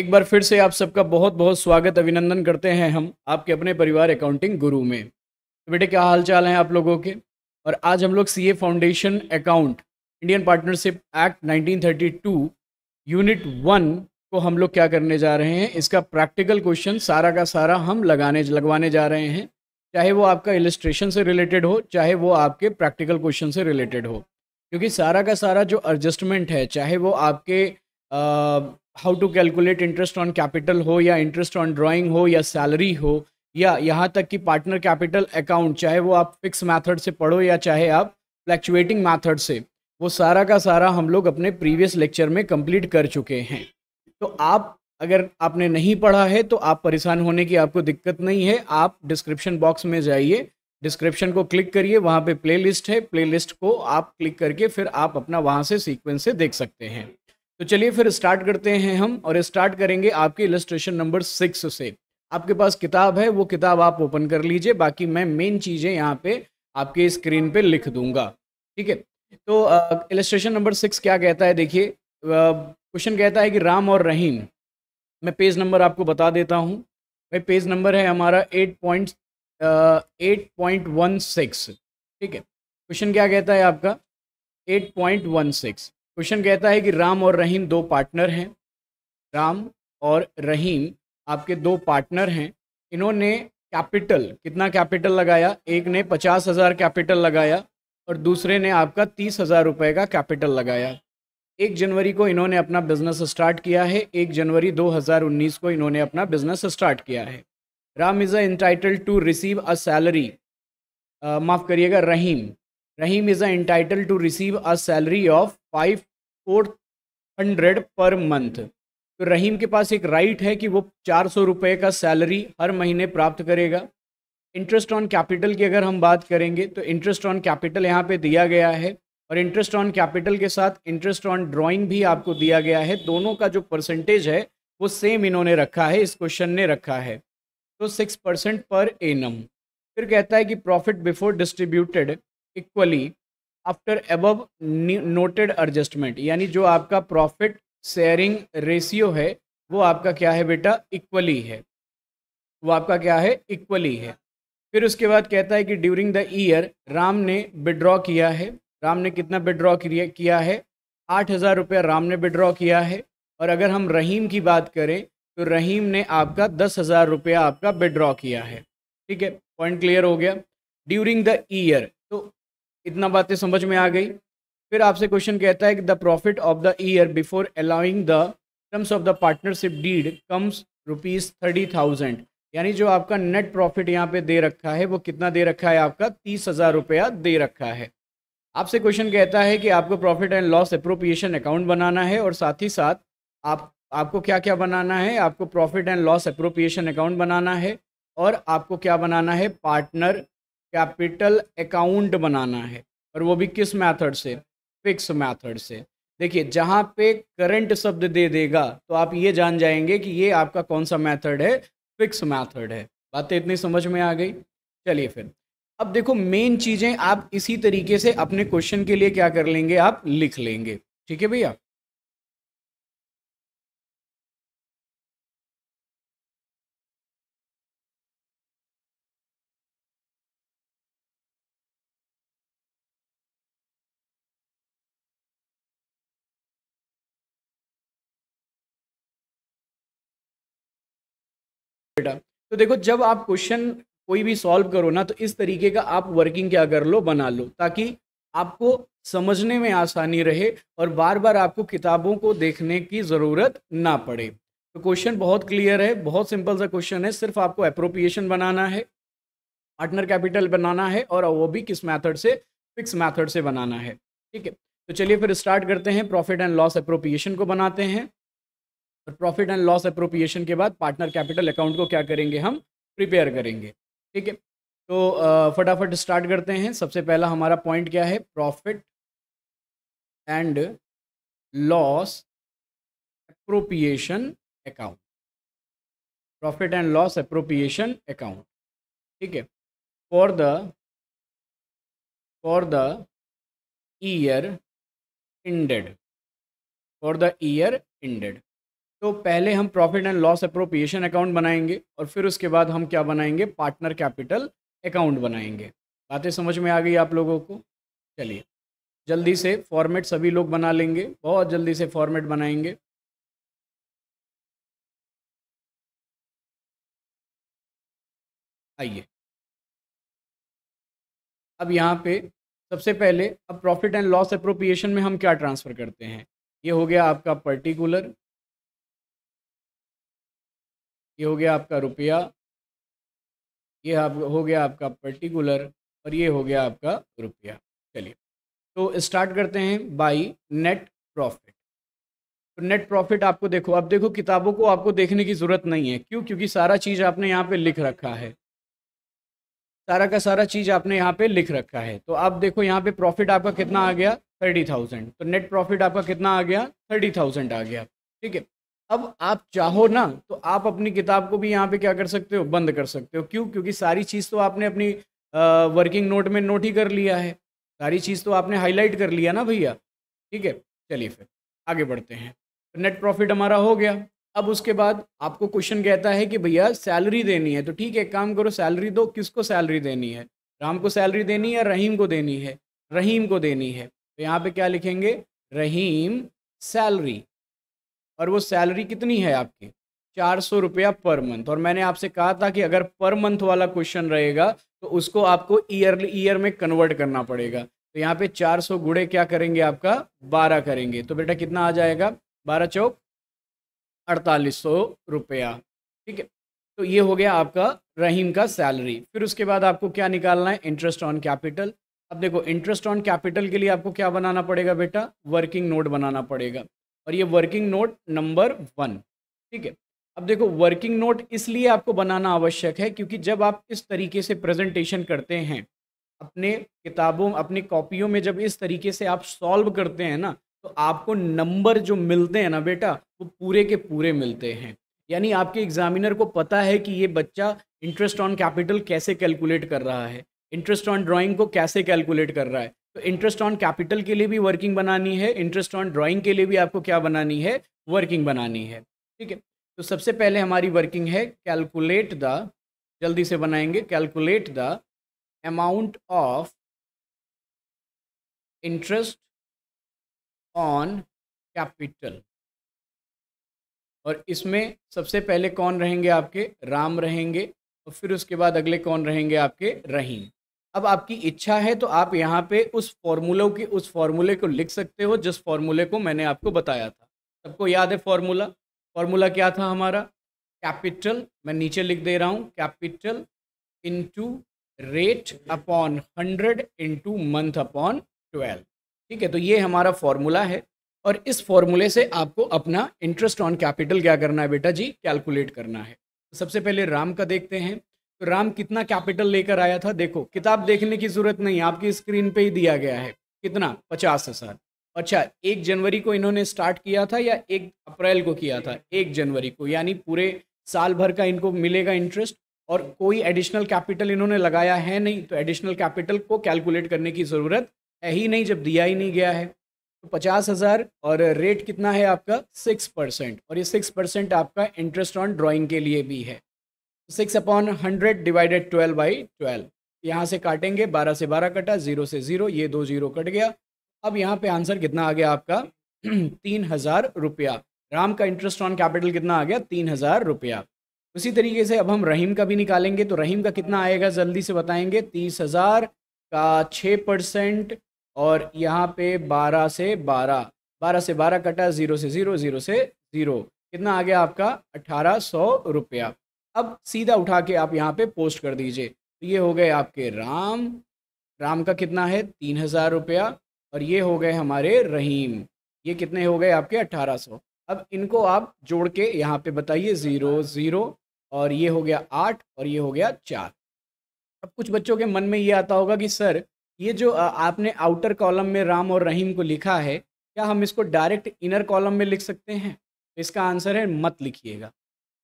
एक बार फिर से आप सबका बहुत बहुत स्वागत अभिनंदन करते हैं हम आपके अपने परिवार अकाउंटिंग गुरु में तो बेटे क्या हाल चाल हैं आप लोगों के और आज हम लोग CA foundation account Indian partnership act 1932 unit one को हम लोग क्या करने जा रहे हैं इसका प्रैक्टिकल क्वेश्चन सारा का सारा हम लगाने लगवाने जा रहे हैं चाहे वो आपका इलिस्ट्रेशन से रिलेटेड हो चाहे वो आपके प्रैक्टिकल क्वेश्चन से रिलेटेड हो क्योंकि सारा का सारा जो एडजस्टमेंट है चाहे वो आपके how to calculate interest on capital हो या इंटरेस्ट ऑन ड्राइंग हो या सैलरी हो या यहाँ तक कि पार्टनर कैपिटल अकाउंट चाहे वो आप फिक्स मैथड से पढ़ो या चाहे आप फ्लैक्चुएटिंग मैथड से वो सारा का सारा हम लोग अपने प्रीवियस लेक्चर में कंप्लीट कर चुके हैं तो आप अगर आपने नहीं पढ़ा है तो आप परेशान होने की आपको दिक्कत नहीं है आप डिस्क्रिप्शन बॉक्स में जाइए डिस्क्रिप्शन को क्लिक करिए वहाँ पे प्लेलिस्ट है प्लेलिस्ट को आप क्लिक करके फिर आप अपना वहाँ से सीक्वेंस से देख सकते हैं तो चलिए फिर स्टार्ट करते हैं हम और स्टार्ट करेंगे आपके इलस्ट्रेशन नंबर सिक्स से आपके पास किताब है वो किताब आप ओपन कर लीजिए बाकी मैं मेन चीज़ें यहाँ पे आपके स्क्रीन पे लिख दूंगा ठीक है तो इलस्ट्रेशन नंबर सिक्स क्या कहता है देखिए क्वेश्चन कहता है कि राम और रहीम मैं पेज नंबर आपको बता देता हूँ भाई पेज नंबर है हमारा eight point eight point one six ठीक है क्वेश्चन क्या कहता है आपका eight point one six question कहता है कि राम और रहीम दो पार्टनर हैं राम और रहीम आपके दो पार्टनर हैं इन्होंने कैपिटल कितना कैपिटल लगाया एक ने पचास हज़ार कैपिटल लगाया और दूसरे ने आपका तीस हज़ार रुपये का कैपिटल लगाया एक जनवरी को इन्होंने अपना बिजनेस स्टार्ट किया है एक जनवरी 2019 को इन्होंने अपना बिजनेस स्टार्ट किया है Ram is entitled to receive a salary माफ़ करिएगा Rahim Rahim is entitled to receive a salary of five four hundred पर मंथ तो रहीम के पास एक राइट है कि वो चार सौ रुपये का सैलरी हर महीने प्राप्त करेगा इंटरेस्ट ऑन कैपिटल की अगर हम बात करेंगे तो इंटरेस्ट ऑन कैपिटल यहाँ पे दिया गया है और इंटरेस्ट ऑन कैपिटल के साथ इंटरेस्ट ऑन ड्राइंग भी आपको दिया गया है दोनों का जो परसेंटेज है वो सेम इन्होंने रखा है इस क्वेश्चन ने रखा है तो सिक्स परसेंट पर एनम फिर कहता है कि profit before distributed equally after above noted adjustment यानी जो आपका प्रॉफिट शेयरिंग रेशियो है वो आपका क्या है बेटा इक्वली है वो आपका क्या है इक्वली है फिर उसके बाद कहता है कि ड्यूरिंग द ईयर राम ने विड्रॉ किया है राम ने कितना विड्रॉ किया है आठ हज़ार रुपया राम ने विड्रॉ किया है और अगर हम रहीम की बात करें तो रहीम ने आपका दस हज़ार रुपया आपका विड्रॉ किया है ठीक है पॉइंट क्लियर हो गया ड्यूरिंग द ईयर इतना बातें समझ में आ गई फिर आपसे क्वेश्चन कहता है कि the profit of the year before allowing the terms of the partnership deed comes rupees thirty thousand यानी जो आपका नेट प्रॉफिट यहाँ पे दे रखा है वो कितना दे रखा है आपका तीस हज़ार रुपया दे रखा है आपसे क्वेश्चन कहता है कि आपको profit and loss appropriation account बनाना है और साथ ही साथ आप आपको क्या क्या बनाना है आपको profit and loss appropriation account बनाना है और आपको क्या बनाना है पार्टनर कैपिटल अकाउंट बनाना है और वो भी किस मेथड से फिक्स मेथड से देखिए जहाँ पे करंट शब्द दे देगा तो आप ये जान जाएंगे कि ये आपका कौन सा मेथड है फिक्स मेथड है बातें इतनी समझ में आ गई चलिए फिर अब देखो मेन चीज़ें आप इसी तरीके से अपने क्वेश्चन के लिए क्या कर लेंगे आप लिख लेंगे ठीक है भैया बेटा तो देखो जब आप क्वेश्चन कोई भी सॉल्व करो ना तो इस तरीके का आप वर्किंग क्या कर लो बना लो ताकि आपको समझने में आसानी रहे और बार बार आपको किताबों को देखने की ज़रूरत ना पड़े तो क्वेश्चन बहुत क्लियर है बहुत सिंपल सा क्वेश्चन है सिर्फ आपको अप्रोप्रिएशन बनाना है पार्टनर कैपिटल बनाना है और वो भी किस मैथड से फिक्स मैथड से बनाना है ठीक है तो चलिए फिर स्टार्ट करते हैं प्रॉफिट एंड लॉस अप्रोप्रिएशन को बनाते हैं और प्रॉफिट एंड लॉस अप्रोप्रिएशन के बाद पार्टनर कैपिटल अकाउंट को क्या करेंगे हम प्रिपेयर करेंगे ठीक है तो फटाफट स्टार्ट करते हैं सबसे पहला हमारा पॉइंट क्या है profit and loss appropriation account profit and loss appropriation account ठीक है for the for the year ended for the year ended तो पहले हम profit and loss appropriation account बनाएंगे और फिर उसके बाद हम क्या बनाएंगे पार्टनर कैपिटल अकाउंट बनाएंगे बातें समझ में आ गई आप लोगों को चलिए जल्दी से फॉर्मेट सभी लोग बना लेंगे बहुत जल्दी से फॉर्मेट बनाएंगे आइए अब यहाँ पे सबसे पहले अब प्रॉफिट एंड लॉस अप्रोप्रिएशन में हम क्या ट्रांसफ़र करते हैं ये हो गया आपका पर्टिकुलर ये हो गया आपका रुपया ये आप हो गया आपका पर्टिकुलर और ये हो गया आपका रुपया चलिए तो स्टार्ट करते हैं बाई नेट प्रॉफिट तो नेट प्रॉफिट आपको देखो अब देखो किताबों को आपको देखने की ज़रूरत नहीं है क्यों क्योंकि सारा चीज़ आपने यहाँ पे लिख रखा है सारा का सारा चीज़ आपने यहाँ पे लिख रखा है तो आप देखो यहाँ पे प्रॉफिट आपका कितना आ गया थर्टी थाउजेंड तो नेट प्रॉफिट आपका कितना आ गया थर्टी थाउजेंड आ गया ठीक है अब आप चाहो ना तो आप अपनी किताब को भी यहाँ पे क्या कर सकते हो बंद कर सकते हो क्यों क्योंकि सारी चीज़ तो आपने अपनी वर्किंग नोट में नोट ही कर लिया है सारी चीज़ तो आपने हाईलाइट कर लिया ना भैया ठीक है चलिए फिर आगे बढ़ते हैं नेट प्रॉफिट हमारा हो गया अब उसके बाद आपको क्वेश्चन कहता है कि भैया सैलरी देनी है तो ठीक है काम करो सैलरी दो किसको सैलरी देनी है राम को सैलरी देनी है या रहीम को देनी है रहीम को देनी है तो यहाँ पे क्या लिखेंगे रहीम सैलरी और वो सैलरी कितनी है आपकी चार सौ रुपया पर मंथ और मैंने आपसे कहा था कि अगर पर मंथ वाला क्वेश्चन रहेगा तो उसको आपको ईयरली ईयर में कन्वर्ट करना पड़ेगा तो यहाँ पे चार सौ गुड़े क्या करेंगे आपका बारह करेंगे तो बेटा कितना आ जाएगा बारह चौक अड़तालीस सौ रुपया ठीक है तो ये हो गया आपका रहीम का सैलरी फिर उसके बाद आपको क्या निकालना है इंटरेस्ट ऑन कैपिटल अब देखो इंटरेस्ट ऑन कैपिटल के लिए आपको क्या बनाना पड़ेगा बेटा वर्किंग नोट बनाना पड़ेगा और ये वर्किंग नोट नंबर वन ठीक है अब देखो वर्किंग नोट इसलिए आपको बनाना आवश्यक है क्योंकि जब आप इस तरीके से प्रेजेंटेशन करते हैं अपने किताबों अपनी कॉपियों में जब इस तरीके से आप सॉल्व करते हैं ना तो आपको नंबर जो मिलते हैं ना बेटा वो पूरे के पूरे मिलते हैं यानी आपके एग्जामिनर को पता है कि ये बच्चा इंटरेस्ट ऑन कैपिटल कैसे कैलकुलेट कर रहा है इंटरेस्ट ऑन ड्राइंग को कैसे कैलकुलेट कर रहा है तो इंटरेस्ट ऑन कैपिटल के लिए भी वर्किंग बनानी है इंटरेस्ट ऑन ड्राइंग के लिए भी आपको क्या बनानी है वर्किंग बनानी है ठीक है तो सबसे पहले हमारी वर्किंग है कैलकुलेट द जल्दी से बनाएंगे calculate the amount of interest on capital और इसमें सबसे पहले कौन रहेंगे आपके राम रहेंगे और फिर उसके बाद अगले कौन रहेंगे आपके रहीम अब आपकी इच्छा है तो आप यहाँ पे उस फॉर्मूलो की उस फॉर्मूले को लिख सकते हो जिस फॉर्मूले को मैंने आपको बताया था सबको याद है फॉर्मूला फॉर्मूला क्या था हमारा कैपिटल मैं नीचे लिख दे रहा हूँ capital into rate upon hundred into month upon twelve ठीक है तो ये हमारा फॉर्मूला है और इस फॉर्मूले से आपको अपना इंटरेस्ट ऑन कैपिटल क्या करना है बेटा जी कैलकुलेट करना है सबसे पहले राम का देखते हैं तो राम कितना कैपिटल लेकर आया था देखो किताब देखने की जरूरत नहीं आपकी स्क्रीन पे ही दिया गया है कितना पचास हजार अच्छा एक जनवरी को इन्होंने स्टार्ट किया था या एक अप्रैल को किया था एक जनवरी को यानी पूरे साल भर का इनको मिलेगा इंटरेस्ट और कोई एडिशनल कैपिटल इन्होंने लगाया है नहीं तो एडिशनल कैपिटल को कैलकुलेट करने की ज़रूरत है ही नहीं जब दिया ही नहीं गया है तो पचास हज़ार और रेट कितना है आपका सिक्स परसेंट और ये सिक्स परसेंट आपका इंटरेस्ट ऑन ड्राइंग के लिए भी है six upon hundred divided twelve by twelve यहाँ से काटेंगे बारह से बारह कटा जीरो से जीरो ये दो जीरो कट गया अब यहाँ पे आंसर कितना आ गया आपका तीन हजार रुपया राम का इंटरेस्ट ऑन कैपिटल कितना आ गया तीन हजार रुपया उसी तरीके से अब हम रहीम का भी निकालेंगे तो रहीम का कितना आएगा जल्दी से बताएंगे तीस हजार का छः परसेंट और यहाँ पे बारह से बारह बारह से बारह कटा जीरो से जीरो जीरो से जीरो कितना आ गया आपका अठारह सौ रुपया अब सीधा उठा के आप यहाँ पे पोस्ट कर दीजिए तो ये हो गए आपके राम राम का कितना है तीन हज़ार रुपया और ये हो गए हमारे रहीम ये कितने हो गए आपके अट्ठारह सौ अब इनको आप जोड़ के यहाँ पे बताइए ज़ीरो ज़ीरो और ये हो गया आठ और ये हो गया चार अब कुछ बच्चों के मन में ये आता होगा कि सर ये जो आपने आउटर कॉलम में राम और रहीम को लिखा है क्या हम इसको डायरेक्ट इनर कॉलम में लिख सकते हैं तो इसका आंसर है मत लिखिएगा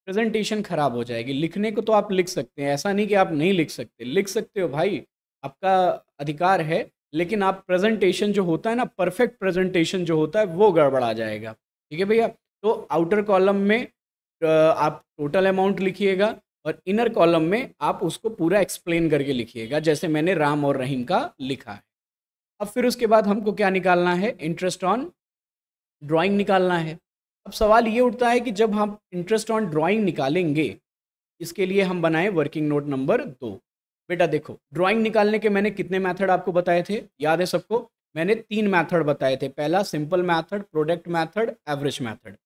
प्रेजेंटेशन खराब हो जाएगी लिखने को तो आप लिख सकते हैं ऐसा नहीं कि आप नहीं लिख सकते लिख सकते हो भाई आपका अधिकार है लेकिन आप प्रेजेंटेशन जो होता है ना परफेक्ट प्रेजेंटेशन जो होता है वो गड़बड़ा जाएगा ठीक है भैया तो आउटर कॉलम में आप टोटल अमाउंट लिखिएगा और इनर कॉलम में आप उसको पूरा एक्सप्लेन करके लिखिएगा जैसे मैंने राम और रहीम का लिखा है अब फिर उसके बाद हमको क्या निकालना है इंटरेस्ट ऑन ड्राइंग निकालना है अब सवाल ये उठता है कि जब हम इंटरेस्ट ऑन ड्राइंग निकालेंगे इसके लिए हम बनाए वर्किंग नोट नंबर दो बेटा देखो ड्राइंग निकालने के मैंने कितने मेथड आपको बताए थे याद है सबको मैंने तीन मेथड बताए थे पहला simple method product method average method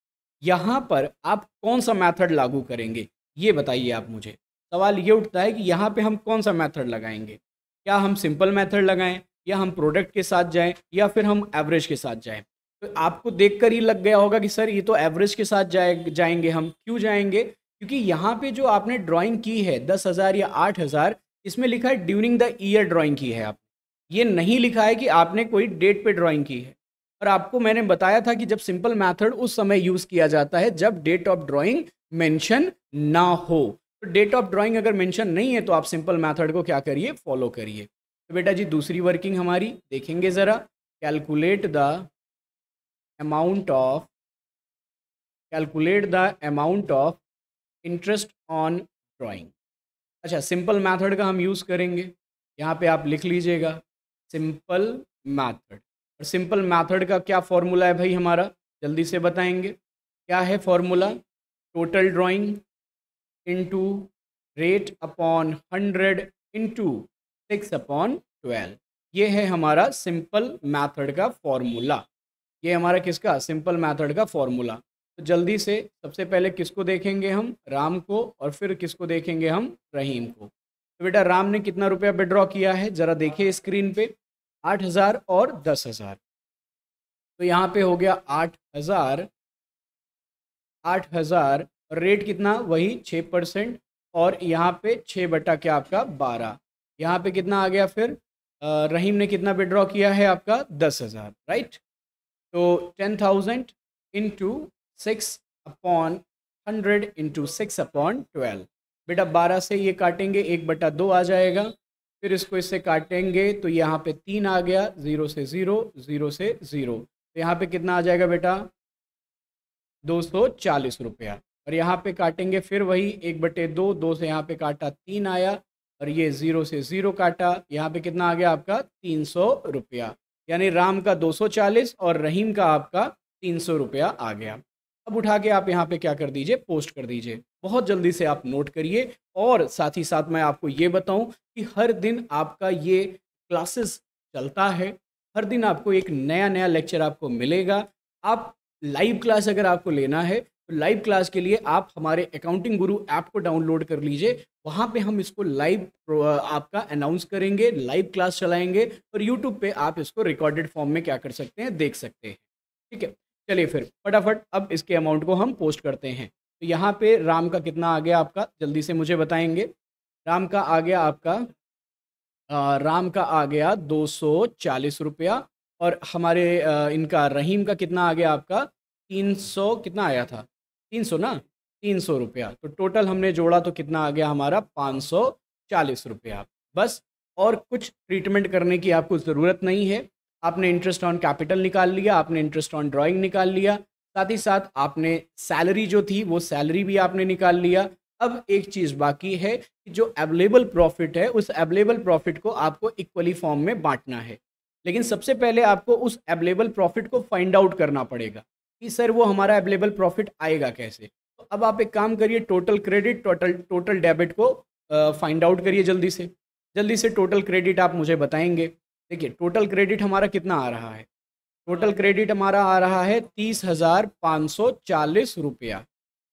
यहाँ पर आप कौन सा मेथड लागू करेंगे ये बताइए आप मुझे सवाल ये उठता है कि यहाँ पे हम कौन सा मेथड लगाएंगे क्या हम सिंपल मेथड लगाएं या हम प्रोडक्ट के साथ जाएं या फिर हम एवरेज के साथ जाएं तो आपको देखकर ही लग गया होगा कि सर ये तो एवरेज के साथ जाए जाएंगे हम क्यों जाएंगे क्योंकि यहाँ पे जो आपने ड्राइंग की है दस हज़ार या आठ हज़ार इसमें लिखा है ड्यूरिंग द ईयर ड्राइंग की है आप ये नहीं लिखा है कि आपने कोई डेट पे ड्राइंग की है और आपको मैंने बताया था कि जब सिंपल मैथड उस समय यूज़ किया जाता है जब डेट ऑफ ड्राॅइंग मैंशन ना हो तो डेट ऑफ ड्राॅइंग अगर मैंशन नहीं है तो आप सिंपल मैथड को क्या करिए फॉलो करिए तो बेटा जी दूसरी वर्किंग हमारी देखेंगे ज़रा calculate the amount of calculate the amount of interest on drawing अच्छा सिंपल मैथड का हम यूज़ करेंगे यहाँ पे आप लिख लीजिएगा सिंपल मैथड और सिंपल मैथड का क्या फॉर्मूला है भाई हमारा जल्दी से बताएंगे क्या है formula total drawing into rate upon hundred into six upon twelve ये है हमारा सिंपल मैथड का फॉर्मूला ये हमारा किसका सिंपल मैथड का फॉर्मूला तो जल्दी से सबसे पहले किसको देखेंगे हम राम को और फिर किसको देखेंगे हम रहीम को तो बेटा राम ने कितना रुपया विड्रॉ किया है ज़रा देखिए स्क्रीन पे आठ हज़ार और दस हज़ार तो यहाँ पे हो गया आठ हज़ार आठ हज़ार और रेट कितना वही छः परसेंट और यहाँ पे छः बटा क्या आपका बारह यहाँ पे कितना आ गया फिर रहीम ने कितना विड्रॉ किया है आपका दस हज़ार राइट तो ten thousand into six upon hundred into six upon twelve बेटा बारह से ये काटेंगे एक बटा दो आ जाएगा फिर इसको इससे काटेंगे तो यहाँ पे तीन आ गया ज़ीरो से ज़ीरो ज़ीरो से ज़ीरो तो यहाँ पे कितना आ जाएगा बेटा दो सौ चालीस रुपया और यहाँ पे काटेंगे फिर वही एक बटे दो दो से यहाँ पे काटा तीन आया और ये ज़ीरो से ज़ीरो काटा यहाँ पे कितना आ गया आपका तीन सौ रुपया यानी राम का 240 और रहीम का आपका तीन सौ रुपया आ गया अब उठा के आप यहाँ पे क्या कर दीजिए पोस्ट कर दीजिए बहुत जल्दी से आप नोट करिए और साथ ही साथ मैं आपको ये बताऊं कि हर दिन आपका ये क्लासेस चलता है हर दिन आपको एक नया नया लेक्चर आपको मिलेगा आप लाइव क्लास अगर आपको लेना है लाइव क्लास के लिए आप हमारे अकाउंटिंग गुरु ऐप को डाउनलोड कर लीजिए वहाँ पे हम इसको लाइव आपका अनाउंस करेंगे लाइव क्लास चलाएंगे और यूट्यूब पे आप इसको रिकॉर्डेड फॉर्म में क्या कर सकते हैं देख सकते हैं ठीक है चलिए फिर फटाफट अब इसके अमाउंट को हम पोस्ट करते हैं तो यहाँ पे राम का कितना आ गया आपका जल्दी से मुझे बताएंगे राम का आ गया आपका आ, राम का आ गया दो सौ चालीस रुपया और हमारे आ, इनका रहीम का कितना आ गया आपका तीन सौ कितना आया था तीन सौ ना तीन सौ रुपया तो टोटल हमने जोड़ा तो कितना आ गया हमारा पाँच सौ चालीस रुपया बस और कुछ ट्रीटमेंट करने की आपको ज़रूरत नहीं है आपने इंटरेस्ट ऑन कैपिटल निकाल लिया आपने इंटरेस्ट ऑन ड्राइंग निकाल लिया साथ ही साथ आपने सैलरी जो थी वो सैलरी भी आपने निकाल लिया अब एक चीज़ बाकी है कि जो अवेलेबल प्रॉफिट है उस अवेलेबल प्रॉफिट को आपको इक्वली फॉर्म में बांटना है लेकिन सबसे पहले आपको उस अवेलेबल प्रॉफिट को फाइंड आउट करना पड़ेगा कि सर वो हमारा अवेलेबल प्रॉफिट आएगा कैसे तो अब आप एक काम करिए total credit total total debit को फाइंड आउट करिए जल्दी से जल्दी से टोटल क्रेडिट आप मुझे बताएंगे देखिए टोटल क्रेडिट हमारा कितना आ रहा है टोटल क्रेडिट हमारा आ रहा है तीस हज़ार पाँच सौ चालीस रुपया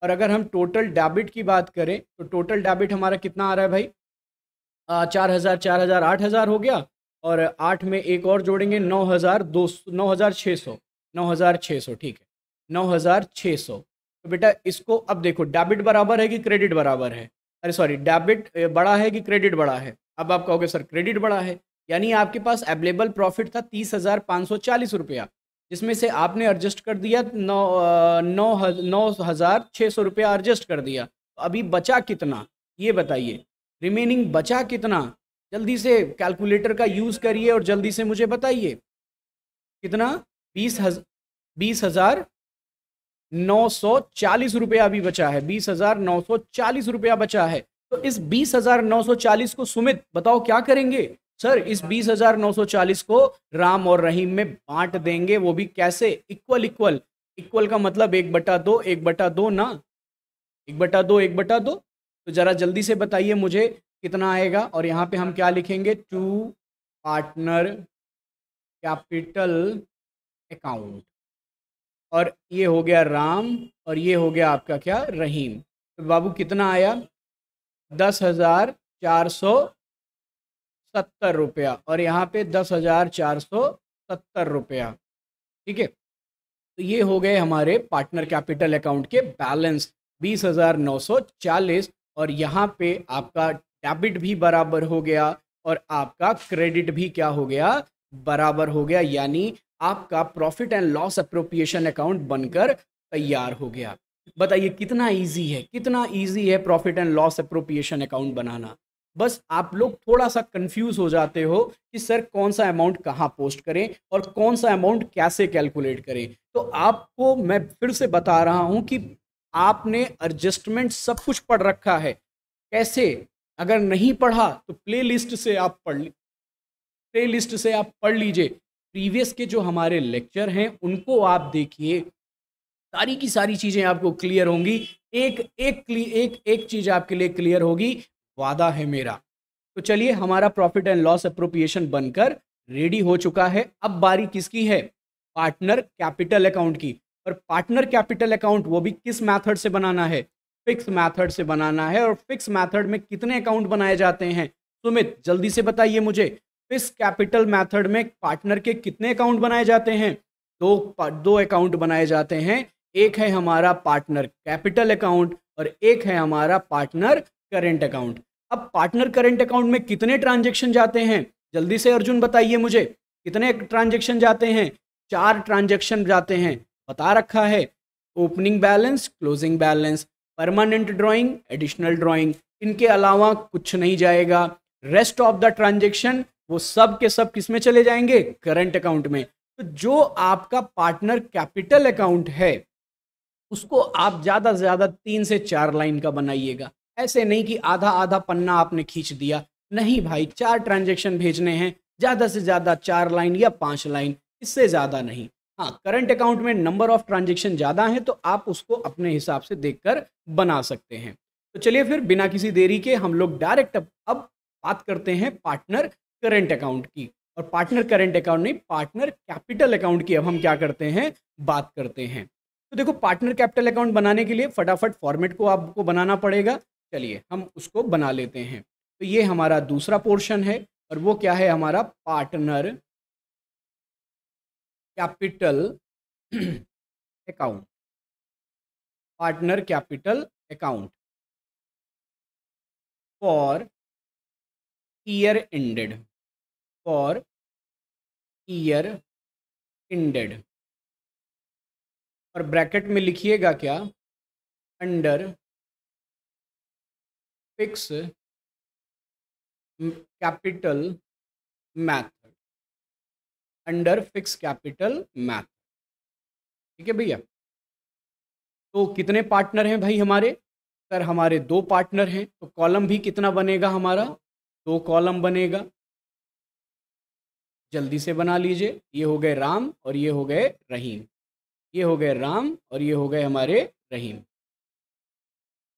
और अगर हम टोटल डेबिट की बात करें तो टोटल डेबिट हमारा कितना आ रहा है भाई चार हज़ार चार हज़ार आठ हज़ार हो गया और आठ में एक और जोड़ेंगे नौ हज़ार दो नौ हज़ार छः सौ नौ हज़ार छः सौ ठीक है नौ हज़ार छः सौ तो बेटा इसको अब देखो डेबिट बराबर है कि क्रेडिट बराबर है अरे सॉरी डेबिट बड़ा है कि क्रेडिट बड़ा है अब आप कहोगे सर क्रेडिट बड़ा है यानी आपके पास अवेलेबल प्रॉफिट था तीस हज़ार पाँच सौ चालीस रुपया जिसमें से आपने एडजस्ट कर दिया नौ नौ नौ हज़ार छः सौ रुपया एडजस्ट कर दिया तो अभी बचा कितना ये बताइए रिमेनिंग बचा कितना जल्दी से कैलकुलेटर का यूज़ करिए और जल्दी से मुझे बताइए कितना बीस हज बीस हज़ार नौ सौ चालीस रुपया भी बचा है बीस हजार नौ सौ चालीस रुपया बचा है तो इस बीस हजार नौ सौ चालीस को सुमित बताओ क्या करेंगे सर इस बीस हजार नौ सौ चालीस को राम और रहीम में बांट देंगे वो भी कैसे इक्वल इक्वल इक्वल का मतलब एक बटा दो एक बटा दो ना एक बटा दो एक बटा दो तो जरा जल्दी से बताइए मुझे कितना आएगा और यहाँ पे हम क्या लिखेंगे टू पार्टनर कैपिटल अकाउंट और ये हो गया राम और ये हो गया आपका क्या रहीम तो बाबू कितना आया दस हज़ार चार सौ सत्तर रुपया और यहाँ पे दस हज़ार चार सौ सत्तर रुपया ठीक है तो ये हो गए हमारे पार्टनर कैपिटल अकाउंट के बैलेंस बीस हज़ार नौ सौ चालीस और यहाँ पे आपका डेबिट भी बराबर हो गया और आपका क्रेडिट भी क्या हो गया बराबर हो गया यानी आपका profit and loss appropriation account बनकर तैयार हो गया बताइए कितना इजी है कितना इजी है profit and loss appropriation account बनाना बस आप लोग थोड़ा सा कंफ्यूज हो जाते हो कि सर कौन सा अमाउंट कहाँ पोस्ट करें और कौन सा अमाउंट कैसे कैलकुलेट करें तो आपको मैं फिर से बता रहा हूँ कि आपने एडजस्टमेंट सब कुछ पढ़ रखा है कैसे अगर नहीं पढ़ा तो प्ले लिस्ट से आप पढ़ ली प्ले लिस्ट से आप पढ़ लीजिए प्रीवियस के जो हमारे लेक्चर हैं उनको आप देखिए सारी की सारी चीज़ें आपको क्लियर होंगी एक एक एक एक चीज़ आपके लिए क्लियर होगी वादा है मेरा तो चलिए हमारा प्रॉफिट एंड लॉस अप्रोप्रिएशन बनकर रेडी हो चुका है अब बारी किसकी है पार्टनर कैपिटल अकाउंट की और पार्टनर कैपिटल अकाउंट वो भी किस मैथड से बनाना है फिक्स मैथड से बनाना है और फिक्स मैथड में कितने अकाउंट बनाए जाते हैं सुमित जल्दी से बताइए मुझे इस कैपिटल मेथड में पार्टनर के कितने अकाउंट बनाए जाते हैं दो दो अकाउंट बनाए जाते हैं एक है हमारा पार्टनर कैपिटल अकाउंट और एक है हमारा पार्टनर करेंट अकाउंट अब पार्टनर करेंट अकाउंट में कितने ट्रांजेक्शन जाते हैं जल्दी से अर्जुन बताइए मुझे कितने ट्रांजेक्शन जाते हैं चार ट्रांजेक्शन जाते हैं बता रखा है opening balance closing balance permanent drawing additional drawing इनके अलावा कुछ नहीं जाएगा रेस्ट ऑफ द ट्रांजेक्शन वो सब के सब किस में चले जाएंगे करंट अकाउंट में तो जो आपका पार्टनर कैपिटल अकाउंट है उसको आप ज़्यादा से ज़्यादा तीन से चार लाइन का बनाइएगा ऐसे नहीं कि आधा आधा पन्ना आपने खींच दिया नहीं भाई चार ट्रांजेक्शन भेजने हैं ज़्यादा से ज़्यादा चार लाइन या पांच लाइन इससे ज़्यादा नहीं हाँ करंट अकाउंट में नंबर ऑफ ट्रांजेक्शन ज़्यादा है तो आप उसको अपने हिसाब से देख बना सकते हैं तो चलिए फिर बिना किसी देरी के हम लोग डायरेक्ट अब बात करते हैं पार्टनर करेंट अकाउंट की और पार्टनर करेंट अकाउंट नहीं पार्टनर कैपिटल अकाउंट की अब हम क्या करते हैं बात करते हैं तो देखो पार्टनर कैपिटल अकाउंट बनाने के लिए फटाफट फॉर्मेट को आपको बनाना पड़ेगा चलिए हम उसको बना लेते हैं तो ये हमारा दूसरा पोर्शन है और वो क्या है हमारा partner capital account partner capital account for year ended for year ended और ब्रैकेट में लिखिएगा क्या under fix capital method under fix capital method ठीक है भैया तो कितने पार्टनर हैं भाई हमारे सर हमारे दो पार्टनर हैं तो कॉलम भी कितना बनेगा हमारा दो कॉलम बनेगा जल्दी से बना लीजिए ये हो गए राम और ये हो गए रहीम ये हो गए राम और ये हो गए हमारे रहीम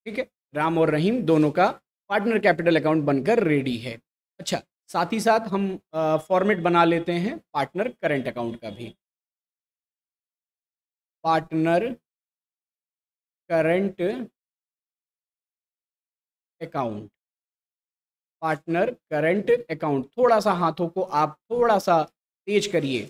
ठीक है राम और रहीम दोनों का पार्टनर कैपिटल अकाउंट बनकर रेडी है अच्छा साथ ही साथ हम फॉर्मेट बना लेते हैं पार्टनर करंट अकाउंट का भी partner current account partner current account थोड़ा सा हाथों को आप थोड़ा सा तेज करिए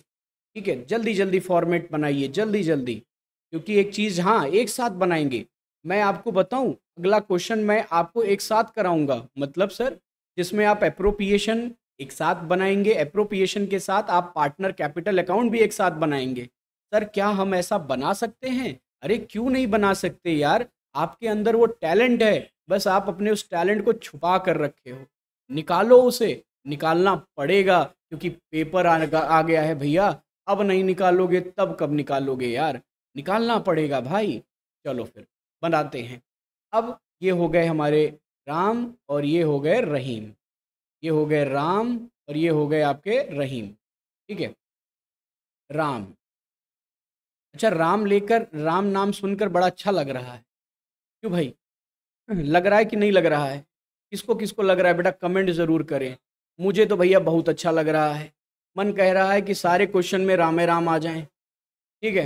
ठीक है जल्दी जल्दी फॉर्मेट बनाइए जल्दी जल्दी क्योंकि एक चीज़ हाँ एक साथ बनाएंगे मैं आपको बताऊं अगला क्वेश्चन मैं आपको एक साथ कराऊंगा मतलब सर जिसमें आप अप्रोप्रिएशन एक साथ बनाएंगे अप्रोप्रिएशन के साथ आप पार्टनर कैपिटल अकाउंट भी एक साथ बनाएंगे सर क्या हम ऐसा बना सकते हैं अरे क्यों नहीं बना सकते यार आपके अंदर वो टैलेंट है बस आप अपने उस टैलेंट को छुपा कर रखे हो निकालो उसे निकालना पड़ेगा क्योंकि पेपर आ, आ गया है भैया अब नहीं निकालोगे तब कब निकालोगे यार निकालना पड़ेगा भाई चलो फिर बनाते हैं अब ये हो गए हमारे राम और ये हो गए रहीम ये हो गए राम और ये हो गए आपके रहीम ठीक है राम अच्छा राम लेकर राम नाम सुनकर बड़ा अच्छा लग रहा है क्यों भाई लग रहा है कि नहीं लग रहा है किसको किसको लग रहा है बेटा कमेंट ज़रूर करें मुझे तो भैया बहुत अच्छा लग रहा है मन कह रहा है कि सारे क्वेश्चन में रामे राम आ जाएं ठीक है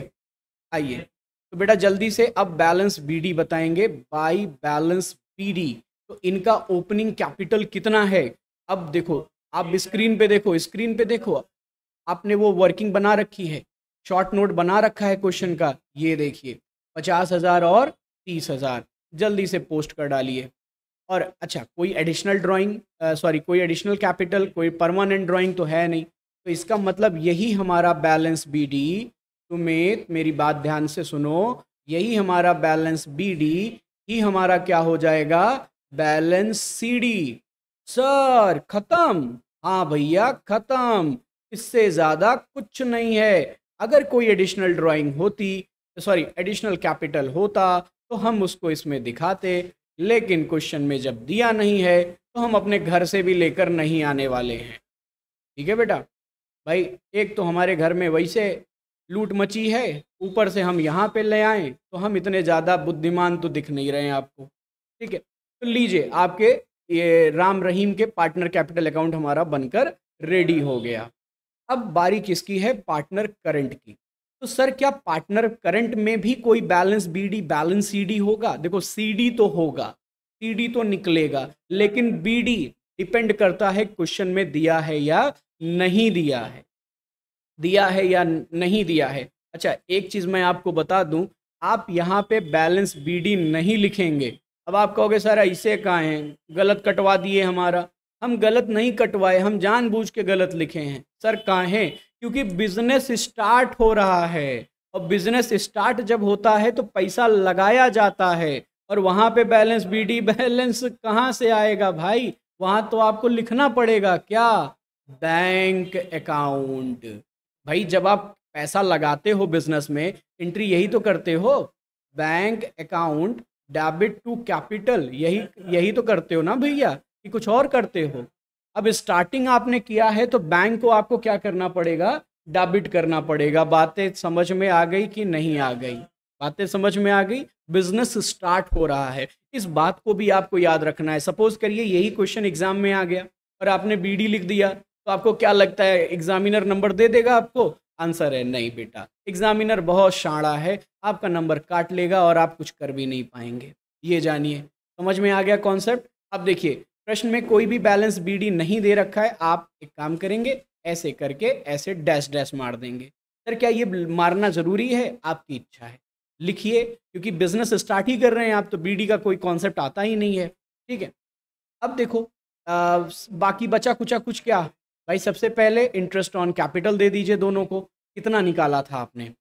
आइए तो बेटा जल्दी से अब बैलेंस बीडी बताएंगे बाई बैलेंस बीडी तो इनका ओपनिंग कैपिटल कितना है अब देखो आप स्क्रीन पे देखो स्क्रीन पे देखो आपने वो वर्किंग बना रखी है शॉर्ट नोट बना रखा है क्वेश्चन का ये देखिए पचास हज़ार और तीस हज़ार जल्दी से पोस्ट कर डालिए और अच्छा कोई एडिशनल ड्राइंग सॉरी कोई एडिशनल कैपिटल कोई परमानेंट ड्राइंग तो है नहीं तो इसका मतलब यही हमारा बैलेंस बी डी सुमित मेरी बात ध्यान से सुनो यही हमारा बैलेंस बी डी ही हमारा क्या हो जाएगा बैलेंस सी डी सर खत्म हाँ भैया खत्म इससे ज़्यादा कुछ नहीं है अगर कोई एडिशनल ड्राइंग होती सॉरी एडिशनल कैपिटल होता तो हम उसको इसमें दिखाते लेकिन क्वेश्चन में जब दिया नहीं है तो हम अपने घर से भी लेकर नहीं आने वाले हैं ठीक है बेटा भाई एक तो हमारे घर में वैसे लूट मची है ऊपर से हम यहाँ पे ले आए तो हम इतने ज़्यादा बुद्धिमान तो दिख नहीं रहे हैं आपको ठीक है तो लीजिए आपके ये राम रहीम के पार्टनर कैपिटल अकाउंट हमारा बनकर रेडी हो गया अब बारी किसकी है पार्टनर करंट की तो सर क्या पार्टनर करंट में भी कोई बैलेंस बीडी बैलेंस सीडी होगा देखो सीडी तो होगा सीडी तो निकलेगा लेकिन बीडी डिपेंड करता है क्वेश्चन में दिया है या नहीं दिया है दिया है या नहीं दिया है अच्छा एक चीज़ मैं आपको बता दूं आप यहाँ पे बैलेंस बीडी नहीं लिखेंगे अब आप कहोगे सर ऐसे कहाँ हैं गलत कटवा दिए हमारा हम गलत नहीं कटवाए हम जानबूझ के गलत लिखे हैं सर काहे क्योंकि बिजनेस स्टार्ट हो रहा है और बिजनेस स्टार्ट जब होता है तो पैसा लगाया जाता है और वहाँ पे बैलेंस बीडी बैलेंस कहाँ से आएगा भाई वहाँ तो आपको लिखना पड़ेगा क्या बैंक अकाउंट भाई जब आप पैसा लगाते हो बिजनेस में एंट्री यही तो करते हो bank account debit to capital यही यही तो करते हो ना भैया कि कुछ और करते हो अब स्टार्टिंग आपने किया है तो बैंक को आपको क्या करना पड़ेगा डेबिट करना पड़ेगा बातें समझ में आ गई कि नहीं आ गई बातें समझ में आ गई बिजनेस स्टार्ट हो रहा है इस बात को भी आपको याद रखना है सपोज करिए यही क्वेश्चन एग्जाम में आ गया और आपने बीडी लिख दिया तो आपको क्या लगता है एग्जामिनर नंबर दे देगा आपको आंसर है नहीं बेटा एग्जामिनर बहुत शाणा है आपका नंबर काट लेगा और आप कुछ कर भी नहीं पाएंगे ये जानिए समझ में आ गया कॉन्सेप्ट अब देखिए प्रश्न में कोई भी बैलेंस बी नहीं दे रखा है आप एक काम करेंगे ऐसे करके ऐसे डैश डैश मार देंगे सर क्या ये मारना ज़रूरी है आपकी इच्छा है लिखिए क्योंकि बिजनेस स्टार्ट ही कर रहे हैं आप तो बीडी का कोई कॉन्सेप्ट आता ही नहीं है ठीक है अब देखो आ, बाकी बचा कुचा कुछ क्या भाई सबसे पहले इंटरेस्ट ऑन कैपिटल दे दीजिए दोनों को कितना निकाला था आपने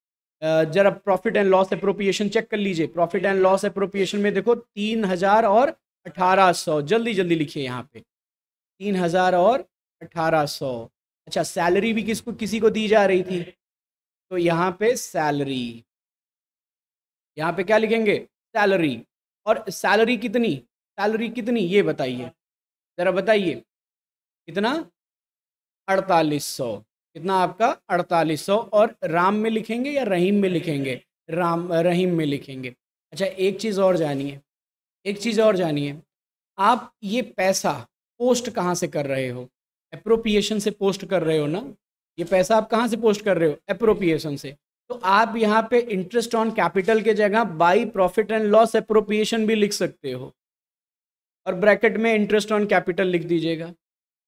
जरा profit and loss appropriation check कर लीजिए प्रॉफिट एंड लॉस अप्रोप्रिएशन में देखो तीन हज़ार और अठारह सौ जल्दी जल्दी लिखिए यहाँ पे तीन हज़ार और अठारह सौ अच्छा सैलरी भी किसको किसी को दी जा रही थी तो यहाँ पे सैलरी यहाँ पे क्या लिखेंगे सैलरी और सैलरी कितनी सैलरी कितनी ये बताइए ज़रा बताइए कितना अड़तालीस सौ कितना आपका अड़तालीस सौ और राम में लिखेंगे या रहीम में लिखेंगे राम रहीम में लिखेंगे अच्छा एक चीज़ और जानिए एक चीज़ और जानिए आप ये पैसा पोस्ट कहाँ से कर रहे हो अप्रोप्रिएशन से पोस्ट कर रहे हो ना ये पैसा आप कहाँ से पोस्ट कर रहे हो अप्रोप्रिएशन से तो आप यहाँ पे इंटरेस्ट ऑन कैपिटल के जगह by profit and loss appropriation भी लिख सकते हो और ब्रैकेट में इंटरेस्ट ऑन कैपिटल लिख दीजिएगा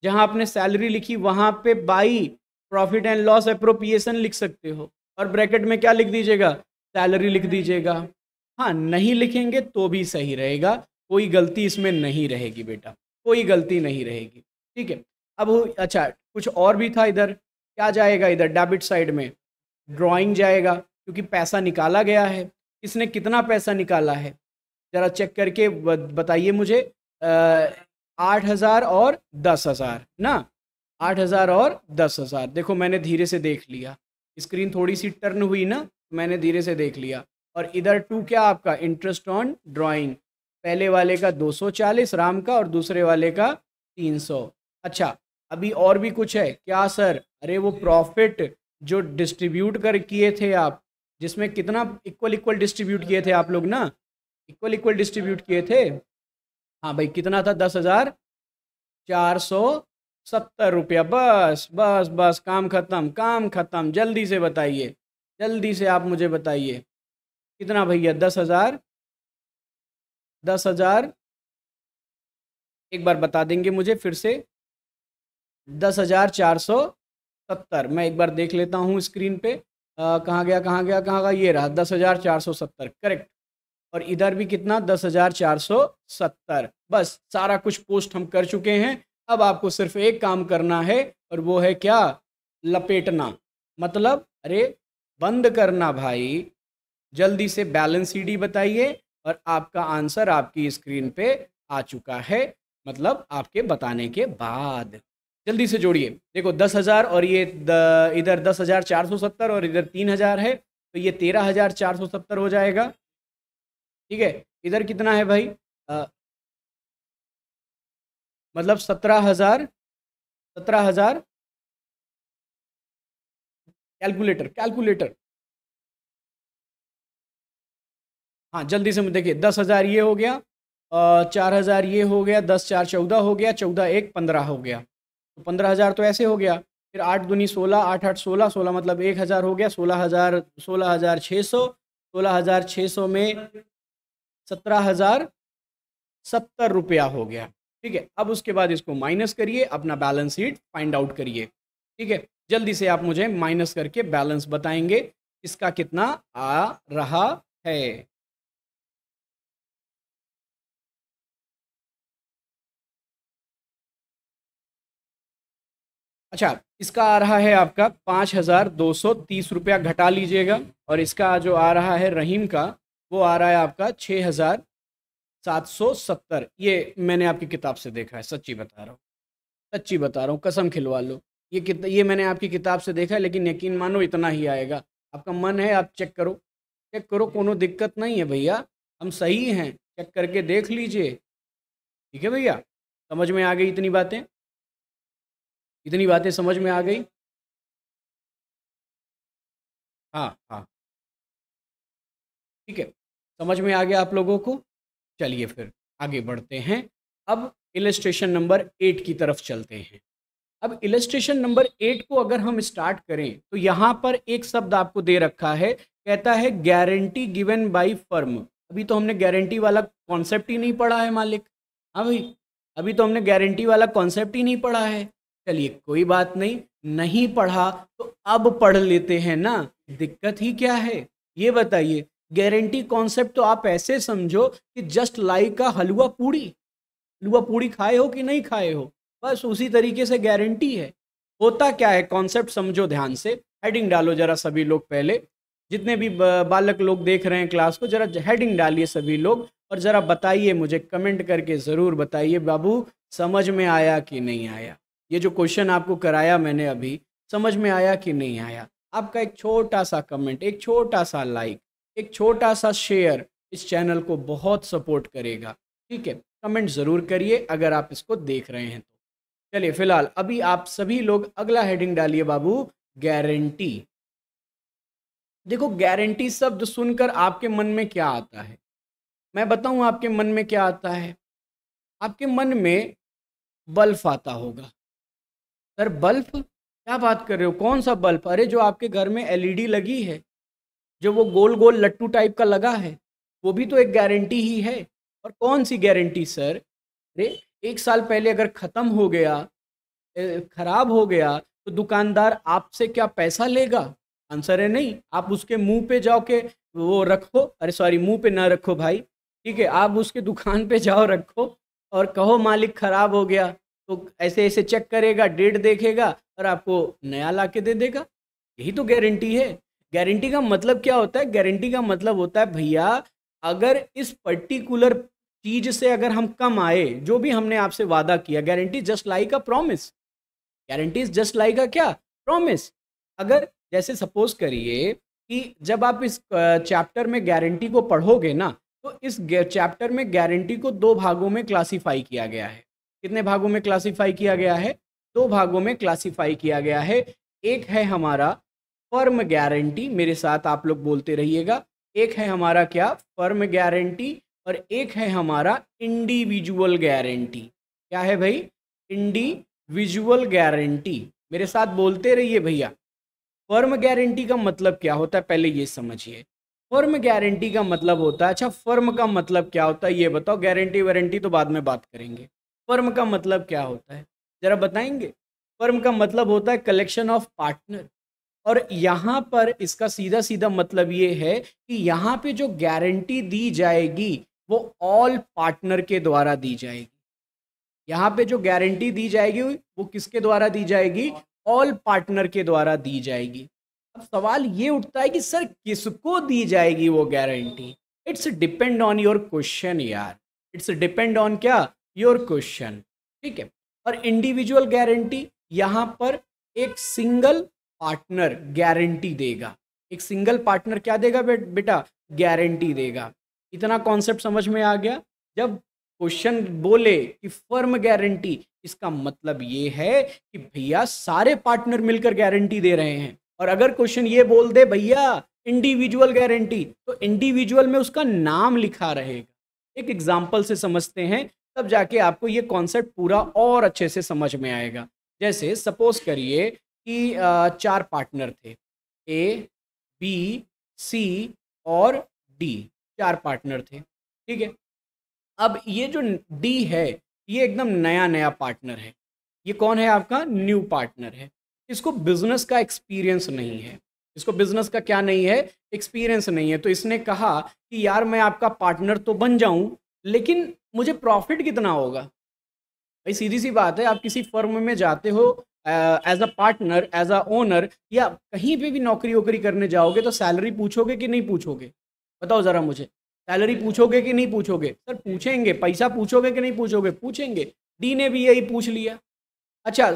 जहाँ आपने सैलरी लिखी वहाँ पे by profit and loss appropriation लिख सकते हो और ब्रैकेट में क्या लिख दीजिएगा सैलरी लिख दीजिएगा हाँ नहीं लिखेंगे तो भी सही रहेगा कोई गलती इसमें नहीं रहेगी बेटा कोई गलती नहीं रहेगी ठीक है अब अच्छा कुछ और भी था इधर क्या जाएगा इधर डेबिट साइड में ड्राइंग जाएगा क्योंकि पैसा निकाला गया है किसने कितना पैसा निकाला है ज़रा चेक करके बताइए मुझे आठ हज़ार और दस हज़ार ना आठ हज़ार और दस हज़ार देखो मैंने धीरे से देख लिया स्क्रीन थोड़ी सी टर्न हुई ना मैंने धीरे से देख लिया और इधर टू क्या आपका इंटरेस्ट ऑन ड्राइंग पहले वाले का 240 राम का और दूसरे वाले का 300 अच्छा अभी और भी कुछ है क्या सर अरे वो प्रॉफिट जो डिस्ट्रीब्यूट कर किए थे आप जिसमें कितना इक्वल इक्वल डिस्ट्रीब्यूट किए थे आप लोग ना इक्वल इक्वल डिस्ट्रीब्यूट किए थे हाँ भाई कितना था दस हज़ार चार सौ सत्तर रुपया बस बस बस काम ख़त्म काम ख़त्म जल्दी से बताइए जल्दी से आप मुझे बताइए कितना भैया दस हज़ार दस हज़ार एक बार बता देंगे मुझे फिर से दस हज़ार चार सौ सत्तर मैं एक बार देख लेता हूँ स्क्रीन पे कहाँ गया कहाँ गया कहाँ गया ये रहा दस हज़ार चार सौ सत्तर करेक्ट और इधर भी कितना दस हज़ार चार सौ सत्तर बस सारा कुछ पोस्ट हम कर चुके हैं अब आपको सिर्फ एक काम करना है और वो है क्या लपेटना मतलब अरे बंद करना भाई जल्दी से बैलेंस सीडी बताइए और आपका आंसर आपकी स्क्रीन पे आ चुका है मतलब आपके बताने के बाद जल्दी से जोड़िए देखो दस हज़ार और ये द, इधर दस हज़ार चार सौ सत्तर और इधर तीन हज़ार है तो ये तेरह हज़ार चार सौ सत्तर हो जाएगा ठीक है इधर कितना है भाई आ, मतलब सत्रह हज़ार सत्रह हज़ार कैलकुलेटर कैलकुलेटर हाँ जल्दी से देखिए दस हज़ार ये हो गया चार हज़ार ये हो गया दस चार चौदह हो गया चौदह एक पंद्रह हो गया तो पंद्रह हज़ार तो ऐसे हो गया फिर आठ दुनी सोलह आठ आठ सोलह सोलह मतलब एक हज़ार हो गया सोलह हज़ार सोलह हज़ार छः सौ सोलह हज़ार छः सौ में सत्रह हज़ार सत्तर रुपया हो गया ठीक है अब उसके बाद इसको माइनस करिए अपना बैलेंस शीट फाइंड आउट करिए ठीक है जल्दी से आप मुझे माइनस करके बैलेंस बताएंगे इसका कितना आ रहा है अच्छा इसका आ रहा है आपका पाँच हज़ार दो सौ तीस रुपया घटा लीजिएगा और इसका जो आ रहा है रहीम का वो आ रहा है आपका छः हज़ार सात सौ सत्तर ये मैंने आपकी किताब से देखा है सच्ची बता रहा हूँ सच्ची बता रहा हूँ कसम खिलवा लो ये कित ये मैंने आपकी किताब से देखा है लेकिन यकीन मानो इतना ही आएगा आपका मन है आप चेक करो चेक करो कोनो दिक्कत नहीं है भैया हम सही हैं चेक करके देख लीजिए ठीक है भैया समझ में आ गई इतनी बातें इतनी बातें समझ में आ गई हाँ हाँ ठीक है समझ में आ गया आप लोगों को चलिए फिर आगे बढ़ते हैं अब इलस्ट्रेशन नंबर एट की तरफ चलते हैं अब इलस्ट्रेशन नंबर एट को अगर हम स्टार्ट करें तो यहाँ पर एक शब्द आपको दे रखा है कहता है गारंटी गिवन बाय फर्म अभी तो हमने गारंटी वाला कॉन्सेप्ट ही नहीं पढ़ा है मालिक हाँ भाई अभी तो हमने गारंटी वाला कॉन्सेप्ट ही नहीं पढ़ा है चलिए कोई बात नहीं नहीं पढ़ा तो अब पढ़ लेते हैं ना दिक्कत ही क्या है ये बताइए गारंटी कॉन्सेप्ट तो आप ऐसे समझो कि जस्ट लाइक का हलवा पूड़ी हलवा पूड़ी खाए हो कि नहीं खाए हो बस उसी तरीके से गारंटी है होता क्या है कॉन्सेप्ट समझो ध्यान से हेडिंग डालो जरा सभी लोग पहले जितने भी बालक लोग देख रहे हैं क्लास को जरा हेडिंग डालिए सभी लोग और जरा बताइए मुझे कमेंट करके ज़रूर बताइए बाबू समझ में आया कि नहीं आया ये जो क्वेश्चन आपको कराया मैंने अभी समझ में आया कि नहीं आया आपका एक छोटा सा कमेंट एक छोटा सा लाइक एक छोटा सा शेयर इस चैनल को बहुत सपोर्ट करेगा ठीक है कमेंट ज़रूर करिए अगर आप इसको देख रहे हैं तो चलिए फिलहाल अभी आप सभी लोग अगला हेडिंग डालिए बाबू गारंटी देखो गारंटी शब्द सुनकर आपके मन में क्या आता है मैं बताऊं आपके मन में क्या आता है आपके मन में बल्फ आता होगा सर बल्ब क्या बात कर रहे हो कौन सा बल्ब अरे जो आपके घर में एलईडी e लगी है जो वो गोल गोल लट्टू टाइप का लगा है वो भी तो एक गारंटी ही है और कौन सी गारंटी सर अरे एक साल पहले अगर ख़त्म हो गया ख़राब हो गया तो दुकानदार आपसे क्या पैसा लेगा आंसर है नहीं आप उसके मुंह पे जाओ के वो रखो अरे सॉरी मुंह पे ना रखो भाई ठीक है आप उसके दुकान पे जाओ रखो और कहो मालिक ख़राब हो गया तो ऐसे ऐसे चेक करेगा डेट देखेगा और आपको नया ला के दे देगा यही तो गारंटी है गारंटी का मतलब क्या होता है गारंटी का मतलब होता है भैया अगर इस पर्टिकुलर चीज से अगर हम कम आए जो भी हमने आपसे वादा किया guarantee just like a promise guarantee is just like a क्या प्रॉमिस अगर जैसे सपोज करिए कि जब आप इस चैप्टर में गारंटी को पढ़ोगे ना तो इस चैप्टर में गारंटी को दो भागों में क्लासीफाई किया गया है कितने भागों में क्लासीफाई किया गया है दो भागों में क्लासीफाई किया गया है एक है हमारा फर्म गारंटी मेरे साथ आप लोग बोलते रहिएगा एक है हमारा क्या फर्म गारंटी और एक है हमारा इंडिविजुअल गारंटी क्या है भाई इंडिविजुअल गारंटी मेरे साथ बोलते रहिए भैया फर्म गारंटी का मतलब क्या होता है पहले ये समझिए फर्म गारंटी का मतलब होता है अच्छा फर्म का मतलब क्या होता है ये बताओ गारंटी वारंटी तो बाद में बात करेंगे फर्म का मतलब क्या होता है जरा बताएंगे फर्म का मतलब होता है कलेक्शन ऑफ पार्टनर और यहाँ पर इसका सीधा सीधा मतलब ये है कि यहाँ पे जो गारंटी दी जाएगी वो ऑल पार्टनर के द्वारा दी जाएगी यहाँ पे जो गारंटी दी जाएगी वो किसके द्वारा दी जाएगी ऑल पार्टनर के द्वारा दी जाएगी अब सवाल ये उठता है कि सर किसको दी जाएगी वो guarantee it's depend on your question यार इट्स डिपेंड ऑन क्या योर क्वेश्चन ठीक है और इंडिविजुअल गारंटी यहां पर एक सिंगल पार्टनर गारंटी देगा एक सिंगल पार्टनर क्या देगा बे, बेटा गारंटी देगा इतना कॉन्सेप्ट समझ में आ गया जब क्वेश्चन बोले कि फर्म गारंटी इसका मतलब ये है कि भैया सारे पार्टनर मिलकर गारंटी दे रहे हैं और अगर क्वेश्चन ये बोल दे भैया इंडिविजुअल गारंटी तो इंडिविजुअल में उसका नाम लिखा रहेगा एक एग्जाम्पल से समझते हैं तब जाके आपको ये कॉन्सेप्ट पूरा और अच्छे से समझ में आएगा जैसे सपोज करिए कि चार पार्टनर थे ए बी सी और डी चार पार्टनर थे ठीक है अब ये जो डी है ये एकदम नया नया पार्टनर है ये कौन है आपका न्यू पार्टनर है इसको बिजनेस का एक्सपीरियंस नहीं है इसको बिजनेस का क्या नहीं है एक्सपीरियंस नहीं है तो इसने कहा कि यार मैं आपका पार्टनर तो बन जाऊं लेकिन मुझे प्रॉफिट कितना होगा भाई सीधी सी बात है आप किसी फर्म में जाते हो as a partner as a owner या कहीं पे भी नौकरी वोकरी करने जाओगे तो सैलरी पूछोगे कि नहीं पूछोगे बताओ ज़रा मुझे सैलरी पूछोगे कि नहीं पूछोगे सर पूछेंगे पैसा पूछोगे कि नहीं पूछोगे पूछेंगे डी ने भी यही पूछ लिया अच्छा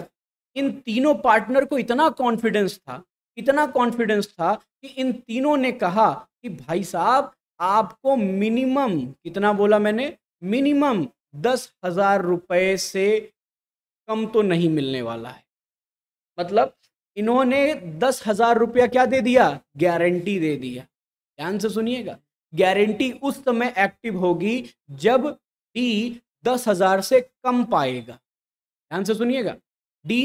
इन तीनों पार्टनर को इतना कॉन्फिडेंस था इतना कॉन्फिडेंस था कि इन तीनों ने कहा कि भाई साहब आपको मिनिमम कितना बोला मैंने मिनिमम दस हजार रुपये से कम तो नहीं मिलने वाला है मतलब इन्होंने दस हजार रुपया क्या दे दिया गारंटी दे दिया ध्यान से सुनिएगा गारंटी उस समय एक्टिव होगी जब डी दस हजार से कम पाएगा ध्यान से सुनिएगा डी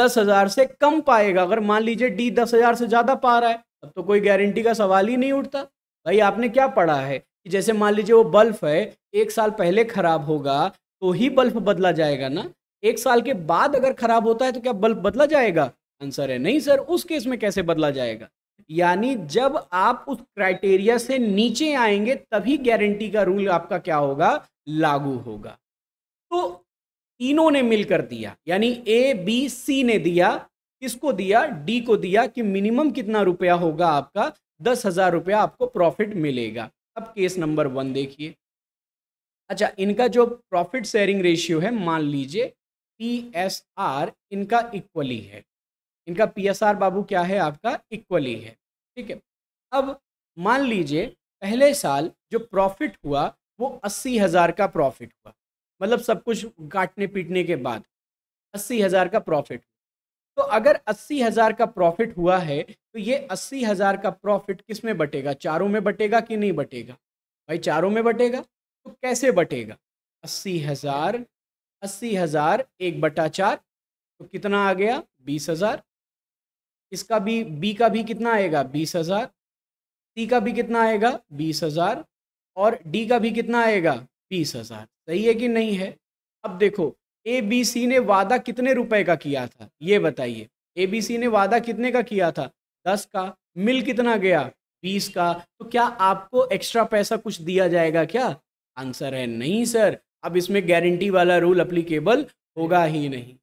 दस हजार से कम पाएगा अगर मान लीजिए डी दस हजार से ज्यादा पा रहा है तब तो कोई गारंटी का सवाल ही नहीं उठता भाई आपने क्या पढ़ा है कि जैसे मान लीजिए वो बल्ब है एक साल पहले खराब होगा तो ही बल्ब बदला जाएगा ना एक साल के बाद अगर खराब होता है तो क्या बल्ब बदला जाएगा आंसर है नहीं सर उस केस में कैसे बदला जाएगा यानी जब आप उस क्राइटेरिया से नीचे आएंगे तभी गारंटी का रूल आपका क्या होगा लागू होगा तो तीनों ने मिलकर दिया यानी ए बी सी ने दिया किसको दिया डी को दिया कि मिनिमम कितना रुपया होगा आपका दस हजार रुपया आपको प्रॉफिट मिलेगा अब केस नंबर वन देखिए अच्छा इनका जो प्रॉफिट शेयरिंग रेशियो है मान लीजिए पी एस आर इनका इक्वली है इनका पी एस आर बाबू क्या है आपका इक्वली है ठीक है अब मान लीजिए पहले साल जो प्रॉफिट हुआ वो अस्सी हज़ार का प्रॉफिट हुआ मतलब सब कुछ काटने पीटने के बाद अस्सी हज़ार का प्रॉफिट तो अगर अस्सी हज़ार का प्रॉफिट हुआ है तो ये अस्सी हज़ार का प्रॉफिट किस में बटेगा चारों में बटेगा कि नहीं बटेगा भाई चारों में बटेगा तो कैसे बटेगा अस्सी हज़ार अस्सी हज़ार एक बटा चार तो कितना आ गया बीस हज़ार इसका भी बी का भी कितना आएगा बीस हज़ार सी का भी कितना आएगा बीस हज़ार और डी का भी कितना आएगा बीस हज़ार सही है कि नहीं है अब देखो ए बी सी ने वादा कितने रुपए का किया था ये बताइए ए बी सी ने वादा कितने का किया था दस का मिल कितना गया बीस का तो क्या आपको एक्स्ट्रा पैसा कुछ दिया जाएगा क्या आंसर है नहीं सर अब इसमें गारंटी वाला रूल अप्लीकेबल होगा ही नहीं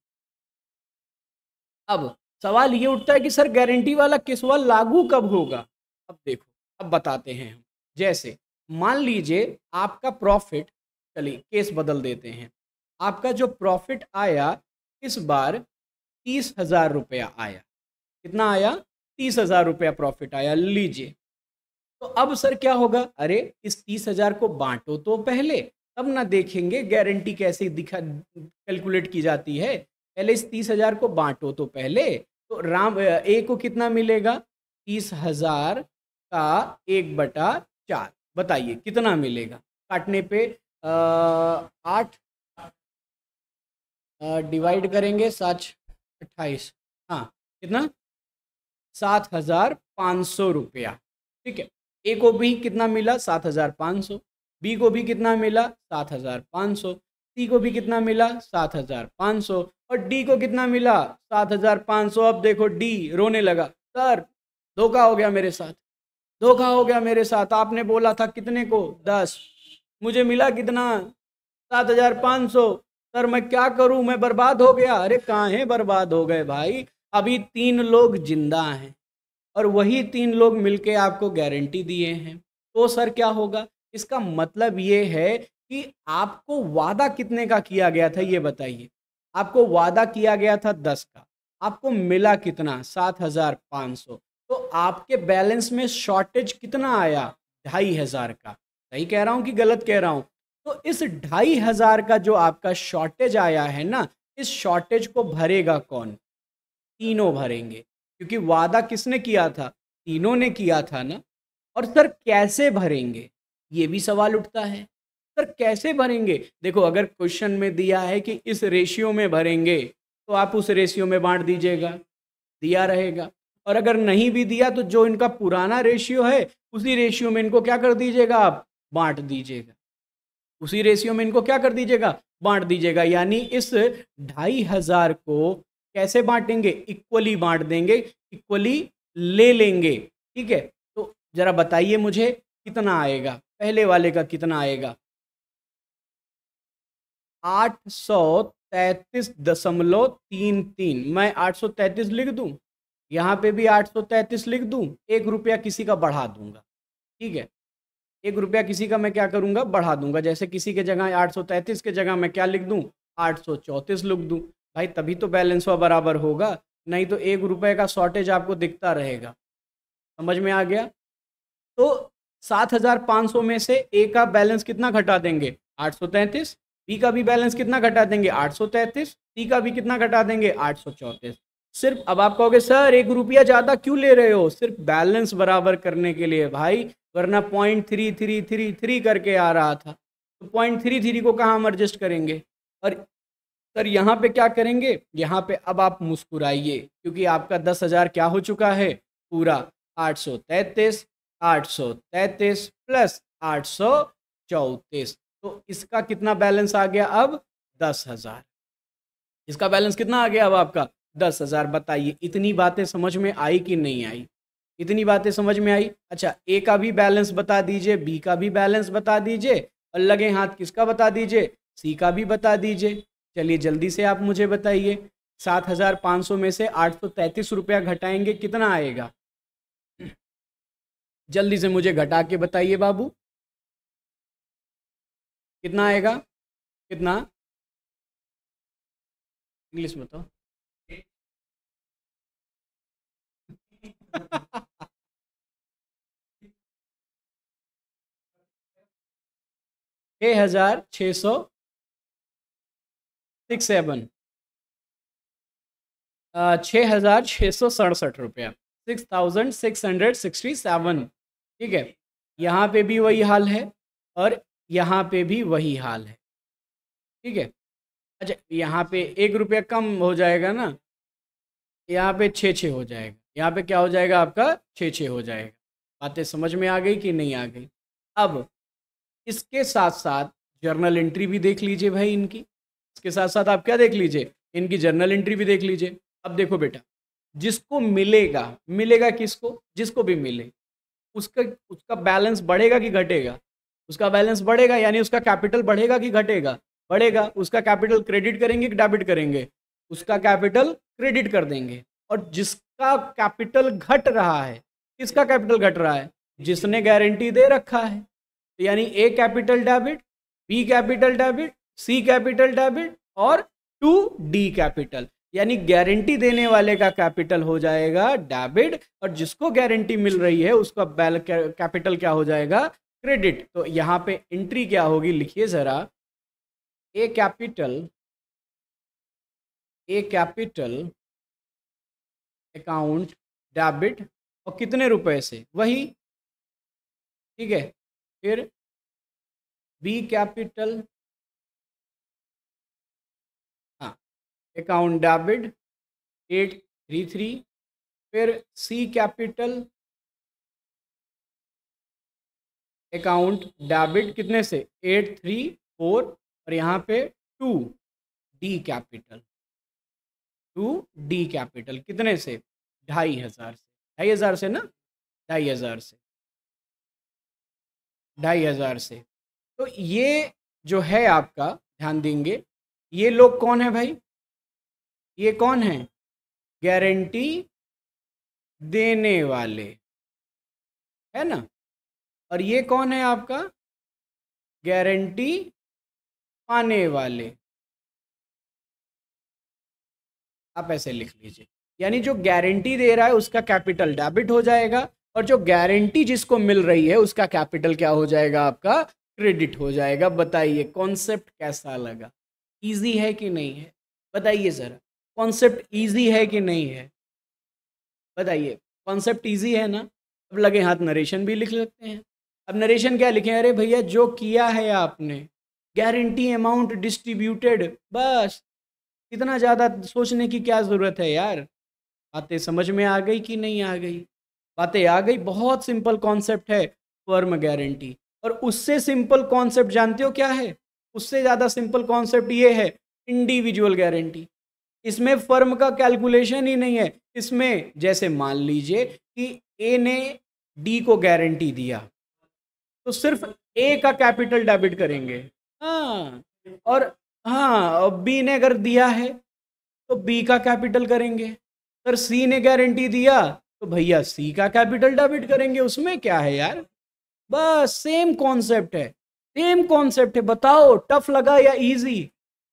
अब सवाल ये उठता है कि सर गारंटी वाला किसवा लागू कब होगा अब देखो अब बताते हैं हम जैसे मान लीजिए आपका प्रॉफिट चलिए केस बदल देते हैं आपका जो प्रॉफिट आया इस बार तीस हजार रुपया आया कितना आया तीस हजार रुपया प्रॉफिट आया लीजिए तो अब सर क्या होगा अरे इस तीस हजार को बांटो तो पहले तब ना देखेंगे गारंटी कैसे दिखा कैलकुलेट की जाती है पहले इस तीस हजार को बांटो तो पहले तो राम ए को कितना मिलेगा तीस हजार का एक बटा चार बताइए कितना मिलेगा काटने पे आठ डिवाइड करेंगे सात अट्ठाईस हाँ कितना सात हजार पाँच सौ रुपया ठीक है ए को भी कितना मिला सात हजार पाँच सौ बी को भी कितना मिला सात हजार पाँच सौ सी को भी कितना मिला सात हजार पाँच सौ और डी को कितना मिला सात हजार पाँच सौ अब देखो डी रोने लगा सर धोखा हो गया मेरे साथ धोखा हो गया मेरे साथ आपने बोला था कितने को दस मुझे मिला कितना सात हजार पाँच सौ सर मैं क्या करूं मैं बर्बाद हो गया अरे है बर्बाद हो गए भाई अभी तीन लोग जिंदा हैं और वही तीन लोग मिलके आपको गारंटी दिए हैं तो सर क्या होगा इसका मतलब ये है कि आपको वादा कितने का किया गया था ये बताइए आपको वादा किया गया था दस का आपको मिला कितना सात हजार पाँच सौ तो आपके बैलेंस में शॉर्टेज कितना आया ढाई हजार का सही कह रहा हूँ कि गलत कह रहा हूँ तो इस ढाई हजार का जो आपका शॉर्टेज आया है ना इस शॉर्टेज को भरेगा कौन तीनों भरेंगे क्योंकि वादा किसने किया था तीनों ने किया था ना और सर कैसे भरेंगे ये भी सवाल उठता है सर कैसे भरेंगे देखो अगर क्वेश्चन में दिया है कि इस रेशियो में भरेंगे तो आप उस रेशियो में बांट दीजिएगा दिया रहेगा और अगर नहीं भी दिया तो जो इनका पुराना रेशियो है उसी रेशियो में इनको क्या कर दीजिएगा आप बांट दीजिएगा उसी रेशियो में इनको क्या कर दीजिएगा बांट दीजिएगा यानी इस ढाई हजार को कैसे बांटेंगे इक्वली बांट देंगे इक्वली ले लेंगे ठीक है तो ज़रा बताइए मुझे कितना आएगा पहले वाले का कितना आएगा आठ सौ तैतीस दशमलव तीन तीन मैं आठ सौ तैतीस लिख दूं यहां पे भी आठ सौ तैतीस लिख दूं एक रुपया किसी का बढ़ा दूंगा ठीक है एक रुपया किसी का मैं क्या करूंगा बढ़ा दूंगा जैसे किसी के जगह आठ सौ तैतीस के जगह मैं क्या लिख दूं आठ सौ चौंतीस लिख दूं भाई तभी तो बैलेंस हुआ बराबर होगा नहीं तो एक रुपए का शॉर्टेज आपको दिखता रहेगा समझ में आ गया तो सात हजार पाँच सौ में से ए का बैलेंस कितना घटा देंगे आठ सौ तैंतीस बी का भी बैलेंस कितना घटा देंगे आठ सौ तैंतीस सी का भी कितना घटा देंगे आठ सौ चौंतीस सिर्फ अब आप कहोगे सर एक रुपया ज़्यादा क्यों ले रहे हो सिर्फ बैलेंस बराबर करने के लिए भाई वरना point three three three three करके आ रहा था तो पॉइंट थ्री थ्री को कहाँ हम एडजस्ट करेंगे और सर यहाँ पे क्या करेंगे यहाँ पे अब आप मुस्कुराइए क्योंकि आपका दस हज़ार क्या हो चुका है पूरा आठ सौ तैतीस आठ सौ तैतीस प्लस आठ सौ चौतीस तो इसका कितना बैलेंस आ गया अब दस हज़ार इसका बैलेंस कितना आ गया अब आपका दस हज़ार बताइए इतनी बातें समझ में आई कि नहीं आई इतनी बातें समझ में आई अच्छा ए का भी बैलेंस बता दीजिए बी का भी बैलेंस बता दीजिए और लगे हाथ किसका बता दीजिए सी का भी बता दीजिए चलिए जल्दी से आप मुझे बताइए सात हजार पाँच सौ में से आठ सौ तैंतीस रुपया घटाएंगे कितना आएगा जल्दी से मुझे घटा के बताइए बाबू कितना आएगा कितना इंग्लिश में तो छ हजार छ सौ सिक्स सेवन छः हज़ार छः सौ सड़सठ रुपया six thousand six hundred sixty seven ठीक है यहाँ पे भी वही हाल है और यहाँ पे भी वही हाल है ठीक है अच्छा यहाँ पे एक रुपया कम हो जाएगा ना यहाँ पे छः छः हो जाएगा यहाँ पे क्या हो जाएगा आपका छः छः हो जाएगा बातें समझ में आ गई कि नहीं आ गई अब इसके साथ साथ जर्नल एंट्री भी देख लीजिए भाई इनकी इसके साथ साथ आप क्या देख लीजिए इनकी जर्नल एंट्री भी देख लीजिए अब देखो बेटा जिसको मिलेगा मिलेगा किसको जिसको भी मिले उसका उसका बैलेंस बढ़ेगा कि घटेगा उसका बैलेंस बढ़ेगा यानी उसका कैपिटल बढ़ेगा कि घटेगा बढ़ेगा उसका कैपिटल क्रेडिट करेंगे कि डेबिट करेंगे उसका कैपिटल क्रेडिट कर देंगे और जिसका कैपिटल घट रहा है किसका कैपिटल घट रहा है जिसने गारंटी दे रखा है तो यानी A capital debit B capital debit C capital debit और टू डी कैपिटल यानी गारंटी देने वाले का कैपिटल हो जाएगा डेबिट और जिसको गारंटी मिल रही है उसका बैल कैपिटल क्या हो जाएगा क्रेडिट तो यहां पे एंट्री क्या होगी लिखिए जरा A capital A capital account debit और कितने रुपए से वही ठीक है फिर B capital account debit eight three three फिर सी कैपिटल अकाउंट डेबिट कितने से एट थ्री फोर और यहाँ पे to D capital to D capital कितने से ढाई हजार से ढाई हजार से ना ढाई हजार से ढाई हजार से तो ये जो है आपका ध्यान देंगे ये लोग कौन है भाई ये कौन है गारंटी देने वाले है ना और ये कौन है आपका गारंटी पाने वाले आप ऐसे लिख लीजिए यानी जो गारंटी दे रहा है उसका कैपिटल डेबिट हो जाएगा और जो गारंटी जिसको मिल रही है उसका कैपिटल क्या हो जाएगा आपका क्रेडिट हो जाएगा बताइए कॉन्सेप्ट कैसा लगा इजी है कि नहीं है बताइए ज़रा कॉन्सेप्ट ईजी है कि नहीं है बताइए कॉन्सेप्ट ईजी है ना अब लगे हाथ नरेशन भी लिख सकते हैं अब नरेशन क्या लिखे अरे भैया जो किया है आपने गारंटी अमाउंट डिस्ट्रीब्यूटेड बस इतना ज़्यादा सोचने की क्या ज़रूरत है यार बातें समझ में आ गई कि नहीं आ गई बातें आ गई बहुत सिंपल कॉन्सेप्ट है फर्म गारंटी और उससे सिंपल कॉन्सेप्ट जानते हो क्या है उससे ज़्यादा सिंपल कॉन्सेप्ट ये है इंडिविजुअल गारंटी इसमें फर्म का कैलकुलेशन ही नहीं है इसमें जैसे मान लीजिए कि ए ने डी को गारंटी दिया तो सिर्फ ए का कैपिटल डेबिट करेंगे हाँ और हाँ और बी ने अगर दिया है तो बी का कैपिटल करेंगे अगर सी ने गारंटी दिया तो भैया सी का कैपिटल डेबिट करेंगे उसमें क्या है यार बस सेम कॉन्सेप्ट है सेम कॉन्सेप्ट है बताओ टफ लगा या इजी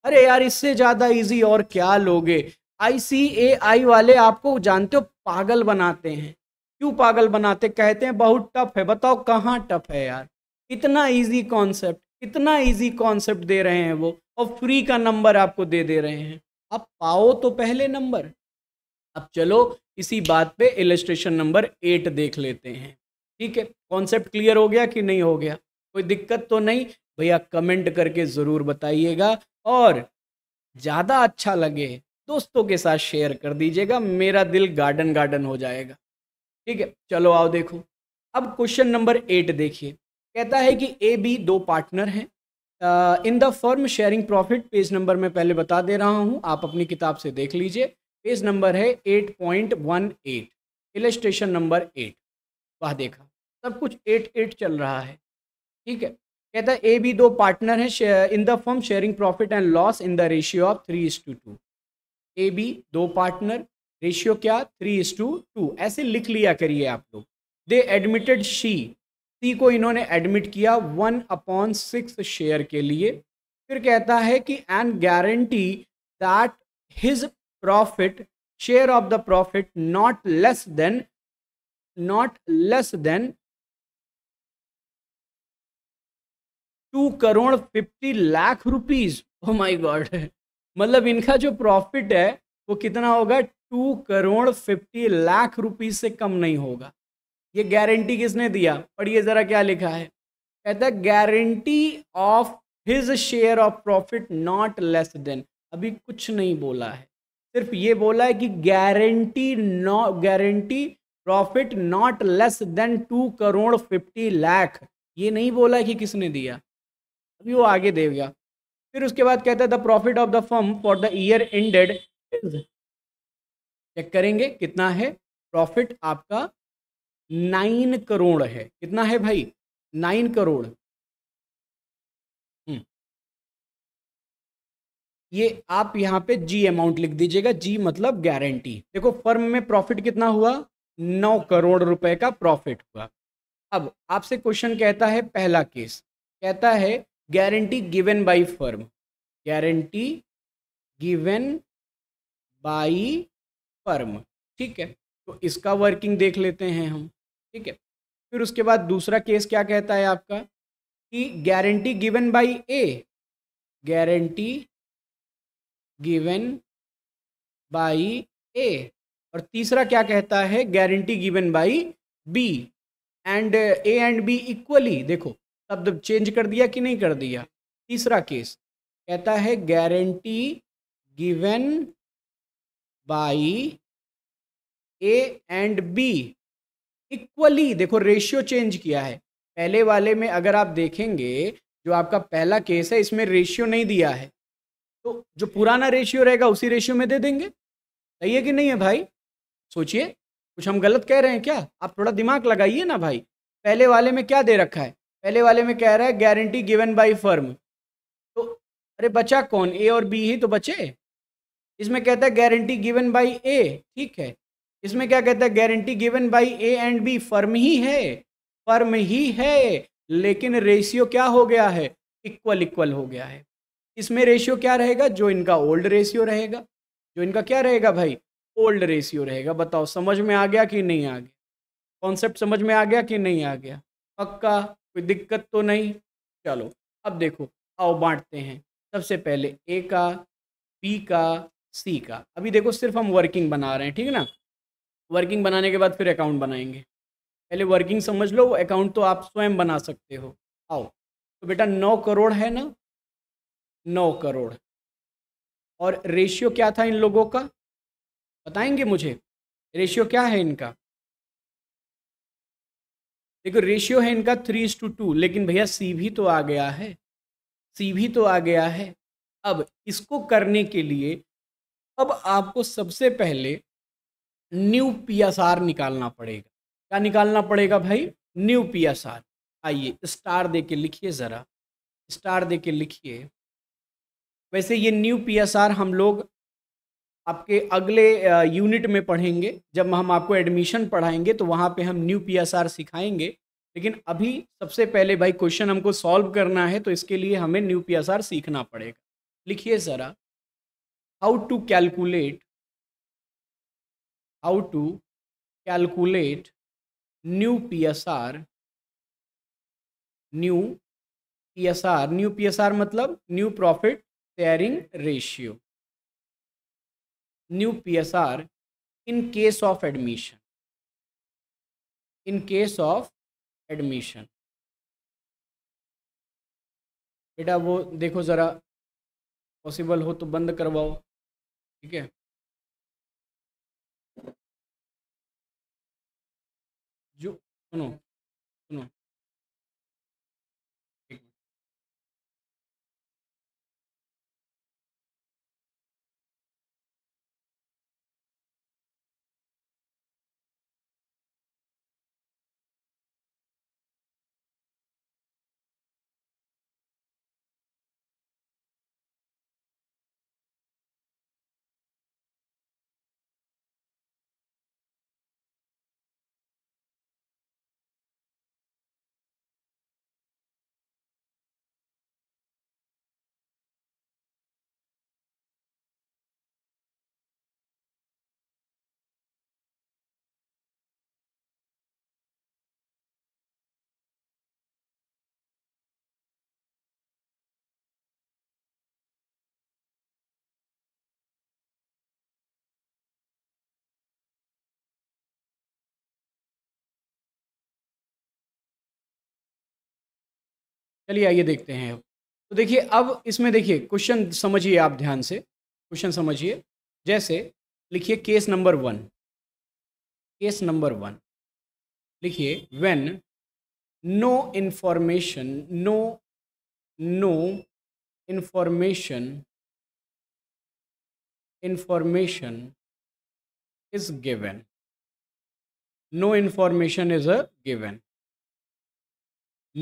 अरे यार इससे ज़्यादा इजी और क्या लोगे आईसीएआई वाले आपको जानते हो पागल बनाते हैं क्यों पागल बनाते कहते हैं बहुत टफ है बताओ कहाँ टफ है यार इतना इजी कॉन्सेप्ट कितना इजी कॉन्सेप्ट दे रहे हैं वो और फ्री का नंबर आपको दे दे रहे हैं अब पाओ तो पहले नंबर अब चलो इसी बात पे इलेस्ट्रेशन नंबर एट देख लेते हैं ठीक है कॉन्सेप्ट क्लियर हो गया कि नहीं हो गया कोई दिक्कत तो नहीं भैया कमेंट करके ज़रूर बताइएगा और ज़्यादा अच्छा लगे दोस्तों के साथ शेयर कर दीजिएगा मेरा दिल गार्डन गार्डन हो जाएगा ठीक है चलो आओ देखो अब क्वेश्चन नंबर एट देखिए कहता है कि ए बी दो पार्टनर हैं in the firm sharing profit page number मैं पहले बता दे रहा हूँ आप अपनी किताब से देख लीजिए पेज नंबर है eight point one eight illustration number eight वह देखा सब कुछ एट एट चल रहा है ठीक है कहता है ए बी दो पार्टनर हैं in the firm sharing profit and loss in the ratio of three is to two A B दो पार्टनर रेशियो क्या थ्री इज टू टू ऐसे लिख लिया करिए आप लोग दे एडमिटेड शी सी को इन्होंने एडमिट किया वन अपॉन सिक्स शेयर के लिए फिर कहता है कि and guarantee that his profit share of the profit not less than not less than two crore fifty lakh rupees oh my God मतलब इनका जो प्रॉफिट है वो कितना होगा two crore fifty lakh rupees से कम नहीं होगा ये गारंटी किसने दिया पढ़िए ज़रा क्या लिखा है कहता है guarantee of his share of profit not less than अभी कुछ नहीं बोला है सिर्फ ये बोला है कि guarantee no guarantee profit not less than two crore fifty lakh ये नहीं बोला कि किसने दिया अभी वो आगे दे गया फिर उसके बाद कहता है the profit of the firm for the year ended is check करेंगे कितना है प्रॉफिट आपका नाइन करोड़ है कितना है भाई नाइन करोड़ हम्म। ये आप यहां पे जी अमाउंट लिख दीजिएगा जी मतलब गारंटी देखो फर्म में प्रॉफिट कितना हुआ नौ करोड़ रुपए का प्रॉफिट हुआ अब आपसे क्वेश्चन कहता है पहला केस कहता है guarantee given by firm guarantee given by firm ठीक है तो इसका वर्किंग देख लेते हैं हम ठीक है फिर उसके बाद दूसरा केस क्या कहता है आपका कि guarantee given by A guarantee given by A और तीसरा क्या कहता है guarantee given by B and A and B equally देखो शब्द चेंज कर दिया कि नहीं कर दिया तीसरा केस कहता है guarantee given by A and B equally देखो रेशियो चेंज किया है पहले वाले में अगर आप देखेंगे जो आपका पहला केस है इसमें रेशियो नहीं दिया है तो जो पुराना रेशियो रहेगा उसी रेशियो में दे देंगे सही है कि नहीं है भाई सोचिए कुछ हम गलत कह रहे हैं क्या आप थोड़ा दिमाग लगाइए ना भाई पहले वाले में क्या दे रखा है पहले वाले में कह रहा है गारंटी गिवन बाय फर्म तो अरे बचा कौन ए और बी ही तो बचे इसमें कहता है गारंटी गिवन बाय ए ठीक है इसमें क्या कहता है guarantee given by A and B firm ही है फर्म ही है लेकिन रेशियो क्या हो गया है इक्वल इक्वल हो गया है इसमें रेशियो क्या रहेगा जो इनका ओल्ड रेशियो रहेगा जो इनका क्या रहेगा भाई ओल्ड रेशियो रहेगा बताओ समझ में आ गया कि नहीं आ गया कॉन्सेप्ट समझ में आ गया कि नहीं आ गया पक्का कोई दिक्कत तो नहीं चलो अब देखो आओ बांटते हैं सबसे पहले ए का बी का सी का अभी देखो सिर्फ हम वर्किंग बना रहे हैं ठीक है ना वर्किंग बनाने के बाद फिर अकाउंट बनाएंगे पहले वर्किंग समझ लो अकाउंट तो आप स्वयं बना सकते हो आओ तो बेटा नौ करोड़ है ना नौ करोड़ और रेशियो क्या था इन लोगों का बताएंगे मुझे रेशियो क्या है इनका देखो रेशियो है इनका थ्री टू टू लेकिन भैया सी भी तो आ गया है सी भी तो आ गया है अब इसको करने के लिए अब आपको सबसे पहले न्यू आर निकालना पड़ेगा क्या निकालना पड़ेगा भाई न्यू आर आइए स्टार दे के लिखिए ज़रा स्टार दे के लिखिए वैसे ये न्यू आर हम लोग आपके अगले यूनिट में पढ़ेंगे जब हम आपको एडमिशन पढ़ाएंगे तो वहाँ पे हम न्यू पीएसआर सिखाएंगे लेकिन अभी सबसे पहले भाई क्वेश्चन हमको सॉल्व करना है तो इसके लिए हमें न्यू पीएसआर सीखना पड़ेगा लिखिए ज़रा how to calculate how to calculate new PSR new PSR new PSR मतलब new profit sharing ratio new P PSR in case of admission in case of admission बेटा वो देखो ज़रा पॉसिबल हो तो बंद करवाओ ठीक है जो सुनो चलिए आइए देखते हैं तो देखिए अब इसमें देखिए क्वेश्चन समझिए आप ध्यान से क्वेश्चन समझिए जैसे लिखिए case number one case number one लिखिए when no information no no information information is given no information is a given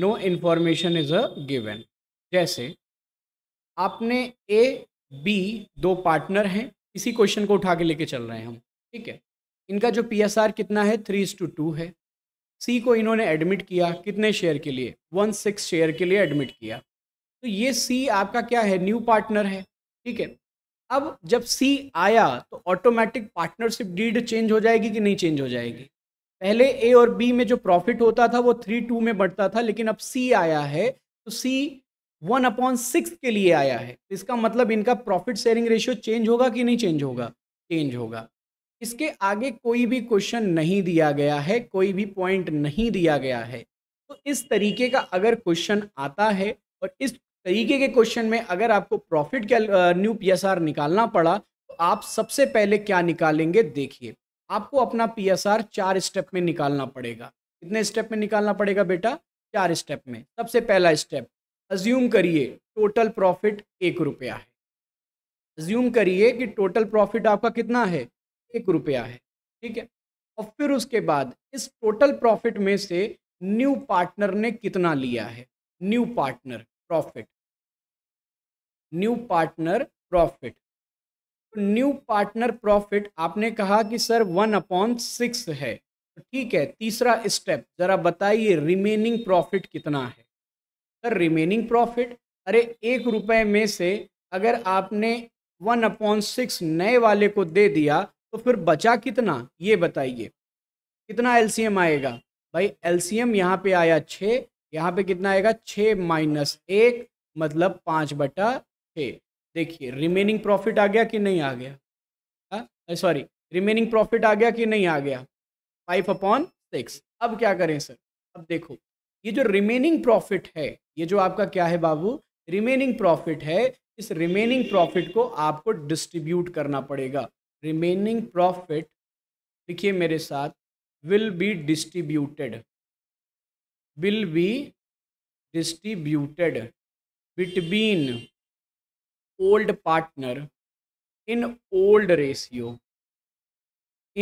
no information is a given जैसे आपने ए बी दो पार्टनर हैं इसी क्वेश्चन को उठा के लेके चल रहे हैं हम ठीक है इनका जो पी एस आर कितना है थ्री टू टू है सी को इन्होंने एडमिट किया कितने शेयर के लिए वन सिक्स शेयर के लिए एडमिट किया तो ये सी आपका क्या है न्यू पार्टनर है ठीक है अब जब सी आया तो ऑटोमेटिक पार्टनरशिप डीड चेंज हो जाएगी कि नहीं चेंज हो जाएगी पहले ए और बी में जो प्रॉफिट होता था वो थ्री टू में बढ़ता था लेकिन अब सी आया है तो सी वन अपॉन सिक्स के लिए आया है तो इसका मतलब इनका प्रॉफिट शेयरिंग रेशियो चेंज होगा कि नहीं चेंज होगा चेंज होगा इसके आगे कोई भी क्वेश्चन नहीं दिया गया है कोई भी पॉइंट नहीं दिया गया है तो इस तरीके का अगर क्वेश्चन आता है और इस तरीके के क्वेश्चन में अगर आपको प्रॉफिट क्या न्यू पी निकालना पड़ा तो आप सबसे पहले क्या निकालेंगे देखिए आपको अपना पी चार स्टेप में निकालना पड़ेगा कितने स्टेप में निकालना पड़ेगा बेटा चार स्टेप में सबसे पहला स्टेप अज्यूम करिए टोटल प्रॉफिट एक रुपया है अज्यूम करिए कि टोटल प्रॉफिट आपका कितना है एक रुपया है ठीक है और फिर उसके बाद इस टोटल प्रॉफिट में से न्यू पार्टनर ने कितना लिया है new partner profit new partner profit new partner profit आपने कहा कि सर वन अपॉन सिक्स है तो ठीक है तीसरा स्टेप जरा बताइए रिमेनिंग प्रॉफिट कितना है सर रिमेनिंग प्रॉफिट अरे एक रुपए में से अगर आपने वन अपॉन सिक्स नए वाले को दे दिया तो फिर बचा कितना ये बताइए कितना एलसीएम आएगा भाई एलसीएम यहाँ पर आया छः यहाँ पे कितना आएगा छः माइनस एक मतलब पाँच बटा छः देखिए रिमेनिंग प्रॉफिट आ गया कि नहीं आ गया सॉरी रिमेनिंग प्रॉफिट आ गया कि नहीं आ गया फाइव अपॉन सिक्स अब क्या करें सर अब देखो ये जो रिमेनिंग प्रॉफिट है ये जो आपका क्या है बाबू रिमेनिंग प्रॉफिट है इस रिमेनिंग प्रॉफिट को आपको डिस्ट्रीब्यूट करना पड़ेगा रिमेनिंग प्रॉफिट लिखिए मेरे साथ will be distributed will be distributed between old partner in old ratio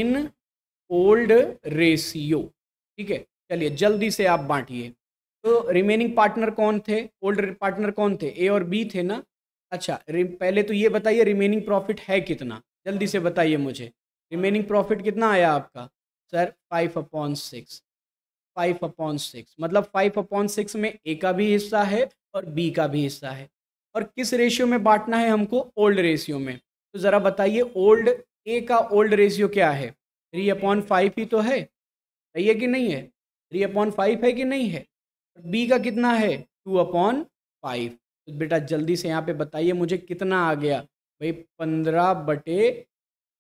in old ratio ठीक है चलिए जल्दी से आप बांटिए तो रिमेनिंग पार्टनर कौन थे ओल्ड पार्टनर कौन थे ए और बी थे ना अच्छा पहले तो ये बताइए रिमेनिंग प्रॉफिट है कितना जल्दी से बताइए मुझे रिमेनिंग प्रॉफिट कितना आया आपका sir five upon six five upon six मतलब फाइव अपॉन सिक्स में ए का भी हिस्सा है और बी का भी हिस्सा है और किस रेशियो में बांटना है हमको ओल्ड रेशियो में तो ज़रा बताइए ओल्ड ए का ओल्ड रेशियो क्या है थ्री अपॉन फाइव ही तो है सही है कि नहीं है थ्री अपॉन फाइव है कि नहीं है बी का कितना है टू अपॉन फाइव तो बेटा जल्दी से यहाँ पे बताइए मुझे कितना आ गया भाई पंद्रह बटे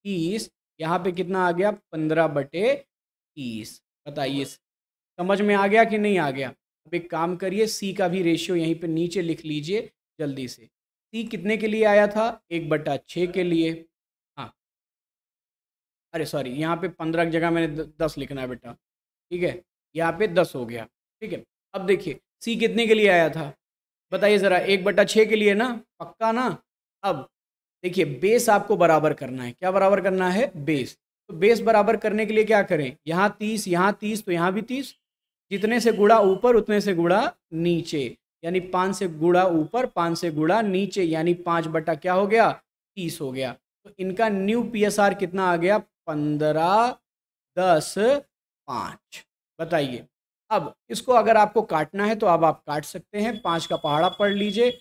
तीस यहाँ पे कितना आ गया पंद्रह बटे तीस बताइए समझ में आ गया कि नहीं आ गया अब एक काम करिए सी का भी रेशियो यहीं पे नीचे लिख लीजिए जल्दी से सी कितने के लिए आया था एक बट्टा छः के लिए हाँ अरे सॉरी यहाँ पे पंद्रह की जगह मैंने दस लिखना है बेटा ठीक है यहाँ पे दस हो गया ठीक है अब देखिए सी कितने के लिए आया था बताइए ज़रा एक बट्टा छः के लिए ना पक्का ना अब देखिए बेस आपको बराबर करना है क्या बराबर करना है बेस तो बेस बराबर करने के लिए क्या करें यहाँ तीस यहाँ तीस तो यहाँ भी तीस जितने से गुड़ा ऊपर उतने से गुड़ा नीचे यानी पाँच से गुड़ा ऊपर पाँच से गुड़ा नीचे यानी पाँच बटा क्या हो गया तीस हो गया तो इनका न्यू पी कितना आ गया पंद्रह दस पाँच बताइए अब इसको अगर आपको काटना है तो अब आप काट सकते हैं पाँच का पहाड़ा पढ़ लीजिए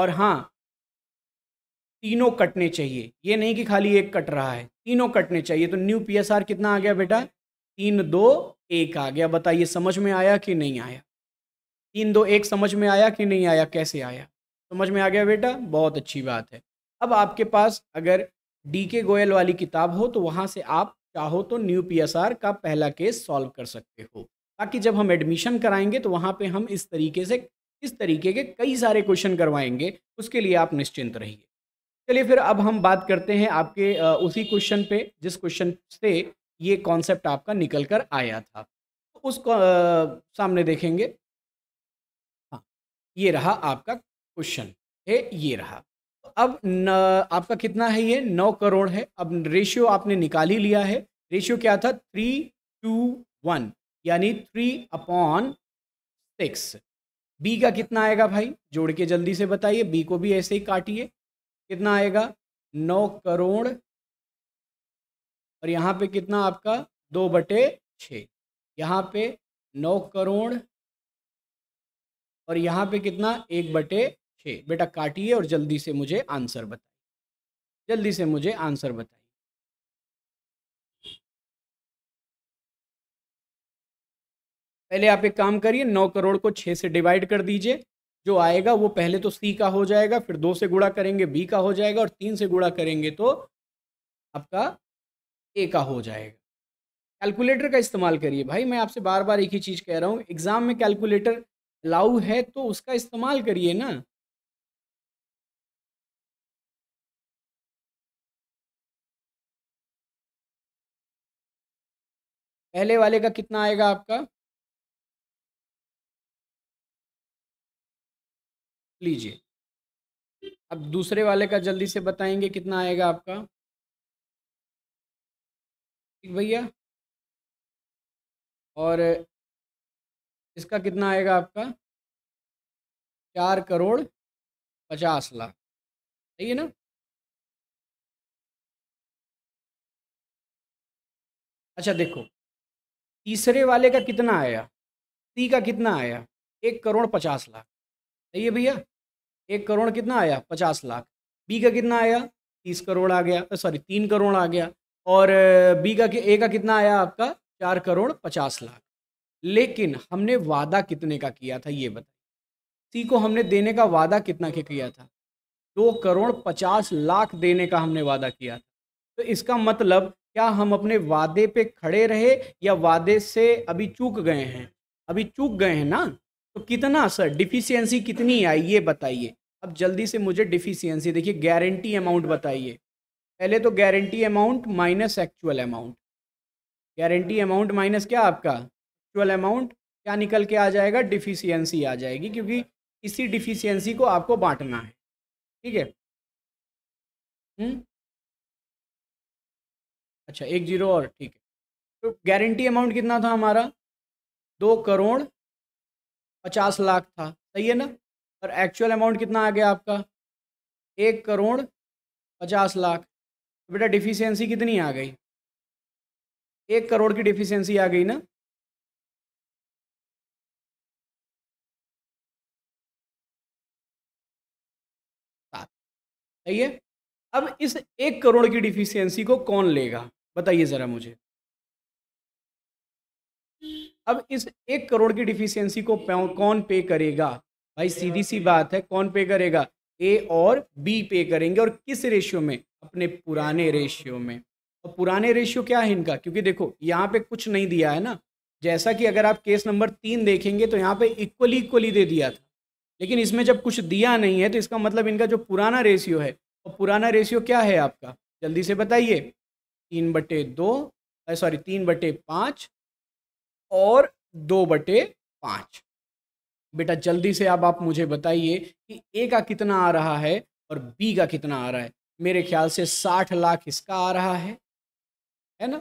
और हाँ तीनों कटने चाहिए ये नहीं कि खाली एक कट रहा है तीनों कटने चाहिए तो न्यू पी कितना आ गया बेटा तीन दो एक आ गया बताइए समझ में आया कि नहीं आया तीन दो एक समझ में आया कि नहीं आया कैसे आया समझ में आ गया बेटा बहुत अच्छी बात है अब आपके पास अगर डी के गोयल वाली किताब हो तो वहाँ से आप चाहो तो न्यू पीएसआर का पहला केस सॉल्व कर सकते हो ताकि जब हम एडमिशन कराएंगे तो वहाँ पे हम इस तरीके से इस तरीके के कई सारे क्वेश्चन करवाएंगे उसके लिए आप निश्चिंत रहिए चलिए फिर अब हम बात करते हैं आपके उसी क्वेश्चन पे जिस क्वेश्चन से ये कॉन्सेप्ट आपका निकल कर आया था उस आ, सामने देखेंगे ये रहा आपका क्वेश्चन है ये रहा अब न, आपका कितना है ये नौ करोड़ है अब रेशियो आपने निकाल ही लिया है रेशियो क्या था थ्री टू वन यानी थ्री अपॉन सिक्स बी का कितना आएगा भाई जोड़ के जल्दी से बताइए बी को भी ऐसे ही काटिए कितना आएगा नौ करोड़ और यहाँ पे कितना आपका दो बटे छ यहाँ पे नौ करोड़ और यहाँ पे कितना एक बटे छः बेटा काटिए और जल्दी से मुझे आंसर बताइए जल्दी से मुझे आंसर बताइए पहले आप एक काम करिए नौ करोड़ को छः से डिवाइड कर दीजिए जो आएगा वो पहले तो सी का हो जाएगा फिर दो से गुड़ा करेंगे बी का हो जाएगा और तीन से गुड़ा करेंगे तो आपका ए का हो जाएगा कैलकुलेटर का इस्तेमाल करिए भाई मैं आपसे बार बार एक ही चीज़ कह रहा हूँ एग्ज़ाम में कैलकुलेटर अलाउ है तो उसका इस्तेमाल करिए ना पहले वाले का कितना आएगा आपका लीजिए अब दूसरे वाले का जल्दी से बताएंगे कितना आएगा आपका ठीक भैया और इसका कितना आएगा आपका चार करोड़ पचास लाख सही है ना अच्छा देखो तीसरे वाले का कितना आया सी का कितना आया एक करोड़ पचास लाख सही है भैया एक करोड़ कितना आया पचास लाख बी का कितना आया तीस करोड़ आ गया सॉरी तीन करोड़ आ गया और बी का ए का कितना आया आपका चार करोड़ पचास लाख लेकिन हमने वादा कितने का किया था ये बताइए सी को हमने देने का वादा कितना के किया था दो करोड़ पचास लाख देने का हमने वादा किया था तो इसका मतलब क्या हम अपने वादे पे खड़े रहे या वादे से अभी चूक गए हैं अभी चूक गए हैं ना तो कितना सर डिफिशियंसी कितनी आई ये बताइए अब जल्दी से मुझे डिफिशियंसी देखिए गारंटी अमाउंट बताइए पहले तो guarantee amount minus actual amount guarantee amount minus क्या आपका एक्चुअल अमाउंट क्या निकल के आ जाएगा डिफिशियंसी आ जाएगी क्योंकि इसी डिफिशियंसी को आपको बांटना है ठीक है हम्म? अच्छा एक जीरो और ठीक है तो गारंटी अमाउंट कितना था हमारा दो करोड़ पचास लाख था सही है ना और एक्चुअल अमाउंट कितना आ गया आपका एक करोड़ पचास लाख तो बेटा डिफिशियंसी कितनी आ गई एक करोड़ की डिफिशियंसी आ गई ना सही है अब इस एक करोड़ की डिफिशियंसी को कौन लेगा बताइए ज़रा मुझे अब इस एक करोड़ की डिफिशियंसी को कौन पे करेगा भाई सीधी सी बात है कौन पे करेगा ए और बी पे करेंगे और किस रेशियो में अपने पुराने रेशियो में और पुराने रेशियो क्या है इनका क्योंकि देखो यहाँ पे कुछ नहीं दिया है ना जैसा कि अगर आप केस नंबर तीन देखेंगे तो यहाँ पे इक्वली इक्वली दे दिया था लेकिन इसमें जब कुछ दिया नहीं है तो इसका मतलब इनका जो पुराना रेशियो है और पुराना रेशियो क्या है आपका जल्दी से बताइए तीन बटे दो सॉरी तीन बटे पाँच और दो बटे पाँच बेटा जल्दी से अब आप मुझे बताइए कि ए का कितना आ रहा है और बी का कितना आ रहा है मेरे ख्याल से साठ लाख इसका आ रहा है है ना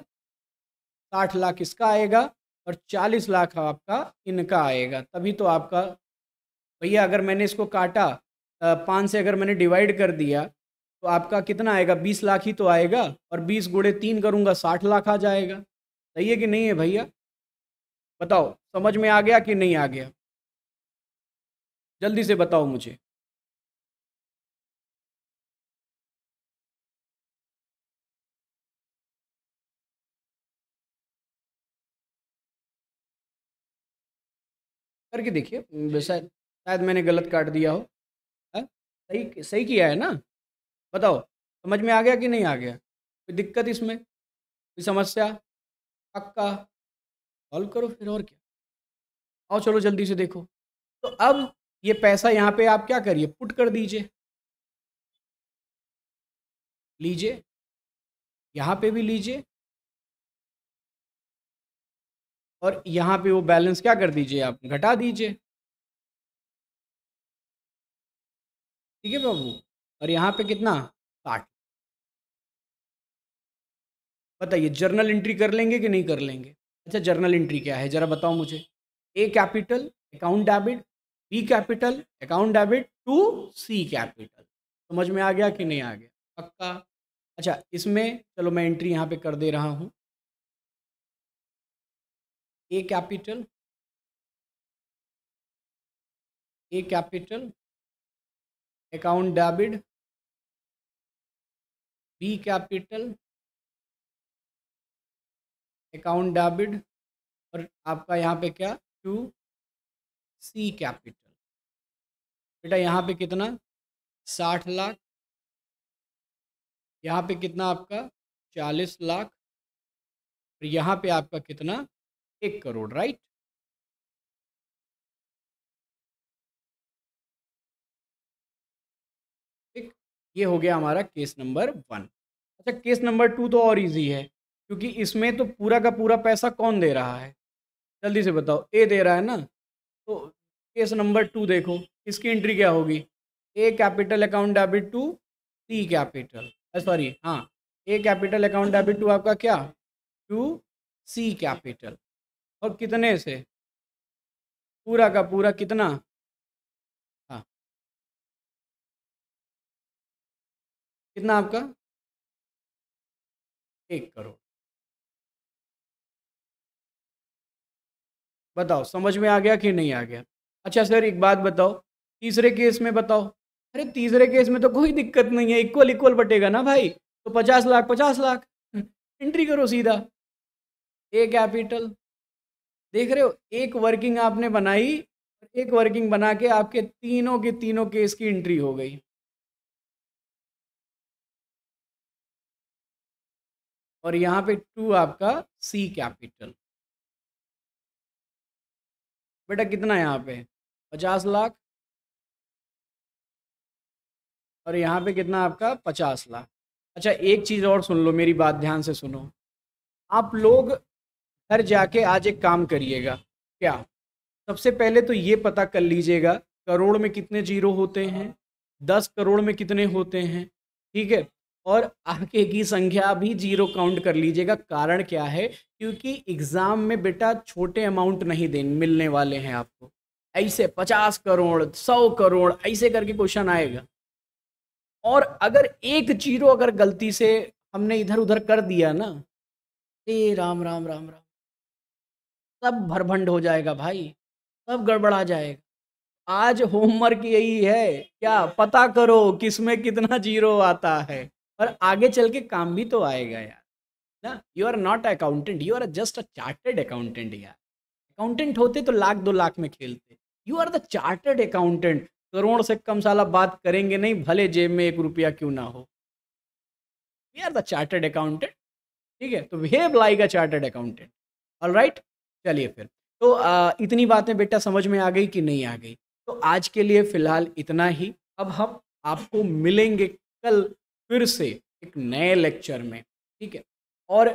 साठ लाख इसका आएगा और चालीस लाख आपका इनका आएगा तभी तो आपका भैया अगर मैंने इसको काटा पाँच से अगर मैंने डिवाइड कर दिया तो आपका कितना आएगा बीस लाख ही तो आएगा और बीस गुड़े तीन करूँगा साठ लाख आ जाएगा सही है कि नहीं है भैया बताओ समझ में आ गया कि नहीं आ गया जल्दी से बताओ मुझे करके देखिए शायद शायद मैंने गलत काट दिया हो है? हाँ? सही सही किया है ना बताओ समझ में आ गया कि नहीं आ गया कोई दिक्कत इसमें कोई समस्या पक्का सॉल्व करो फिर और क्या आओ चलो जल्दी से देखो तो अब ये पैसा यहाँ पे आप क्या करिए पुट कर दीजिए लीजिए यहाँ पे भी लीजिए और यहाँ पे वो बैलेंस क्या कर दीजिए आप घटा दीजिए ठीक है बाबू और यहाँ पे कितना साठ बताइए जर्नल एंट्री कर लेंगे कि नहीं कर लेंगे अच्छा जर्नल एंट्री क्या है जरा बताओ मुझे A capital account debit B capital account debit to C capital समझ में आ गया कि नहीं आ गया पक्का अच्छा इसमें चलो मैं एंट्री यहाँ पे कर दे रहा हूँ A capital A capital account debit B capital account debit और आपका यहाँ पे क्या टू सी कैपिटल बेटा यहाँ पे कितना साठ लाख यहाँ पे कितना आपका चालीस लाख और यहाँ पे आपका कितना एक करोड़ राइट ये हो गया हमारा केस नंबर वन अच्छा केस नंबर टू तो और इजी है क्योंकि इसमें तो पूरा का पूरा पैसा कौन दे रहा है जल्दी से बताओ ए दे रहा है ना तो केस नंबर टू देखो इसकी एंट्री क्या होगी A capital account debit to C capital sorry हाँ A capital account debit to आपका क्या टू सी कैपिटल और कितने से पूरा का पूरा कितना कितना आपका एक करोड़ बताओ समझ में आ गया कि नहीं आ गया अच्छा सर एक बात बताओ तीसरे केस में बताओ अरे तीसरे केस में तो कोई दिक्कत नहीं है इक्वल इक्वल बटेगा ना भाई तो पचास लाख पचास लाख एंट्री करो सीधा ए कैपिटल देख रहे हो एक वर्किंग आपने बनाई एक वर्किंग बना के आपके तीनों के तीनों केस की एंट्री हो गई और यहाँ पे टू आपका सी कैपिटल बेटा कितना यहाँ पे पचास लाख और यहाँ पे कितना आपका पचास लाख अच्छा एक चीज़ और सुन लो मेरी बात ध्यान से सुनो आप लोग घर जाके आज एक काम करिएगा क्या सबसे पहले तो ये पता कर लीजिएगा करोड़ में कितने जीरो होते हैं दस करोड़ में कितने होते हैं ठीक है और आगे की संख्या भी जीरो काउंट कर लीजिएगा कारण क्या है क्योंकि एग्ज़ाम में बेटा छोटे अमाउंट नहीं देने मिलने वाले हैं आपको ऐसे पचास करोड़ सौ करोड़ ऐसे करके क्वेश्चन आएगा और अगर एक जीरो अगर गलती से हमने इधर उधर कर दिया ना ए राम राम राम राम सब भरभंड हो जाएगा भाई सब गड़बड़ा जाएगा आज होमवर्क यही है क्या पता करो किसमें कितना जीरो आता है और आगे चल के काम भी तो आएगा यार ना you are not accountant you are just a chartered accountant यार अकाउंटेंट होते तो लाख दो लाख में खेलते you are the chartered accountant crore से कम साला बात करेंगे नहीं भले जेब में एक रुपया क्यों ना हो we are the chartered accountant ठीक है तो we've like a chartered accountant all right चलिए फिर तो आ, इतनी बातें बेटा समझ में आ गई कि नहीं आ गई तो आज के लिए फिलहाल इतना ही अब हम आपको मिलेंगे कल फिर से एक नए लेक्चर में ठीक है और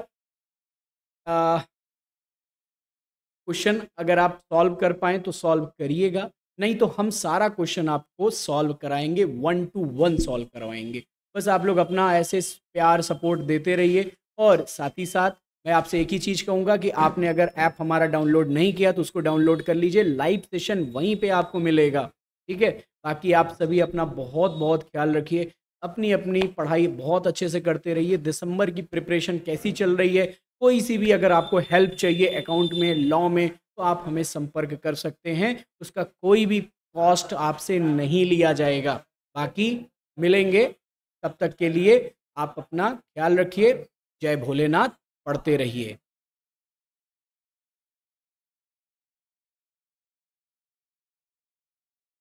क्वेश्चन अगर आप सॉल्व कर पाए तो सॉल्व करिएगा नहीं तो हम सारा क्वेश्चन आपको सॉल्व कराएंगे वन टू वन सॉल्व करवाएंगे बस आप लोग अपना ऐसे प्यार सपोर्ट देते रहिए और साथ ही साथ मैं आपसे एक ही चीज़ कहूँगा कि आपने अगर ऐप हमारा डाउनलोड नहीं किया तो उसको डाउनलोड कर लीजिए लाइव सेशन वहीं पे आपको मिलेगा ठीक है बाकी आप सभी अपना बहुत बहुत ख्याल रखिए अपनी अपनी पढ़ाई बहुत अच्छे से करते रहिए दिसंबर की प्रिपरेशन कैसी चल रही है कोई सी भी अगर आपको हेल्प चाहिए अकाउंट में लॉ में तो आप हमें संपर्क कर सकते हैं उसका कोई भी कॉस्ट आपसे नहीं लिया जाएगा बाकी मिलेंगे तब तक के लिए आप अपना ख्याल रखिए जय भोलेनाथ पढ़ते रहिए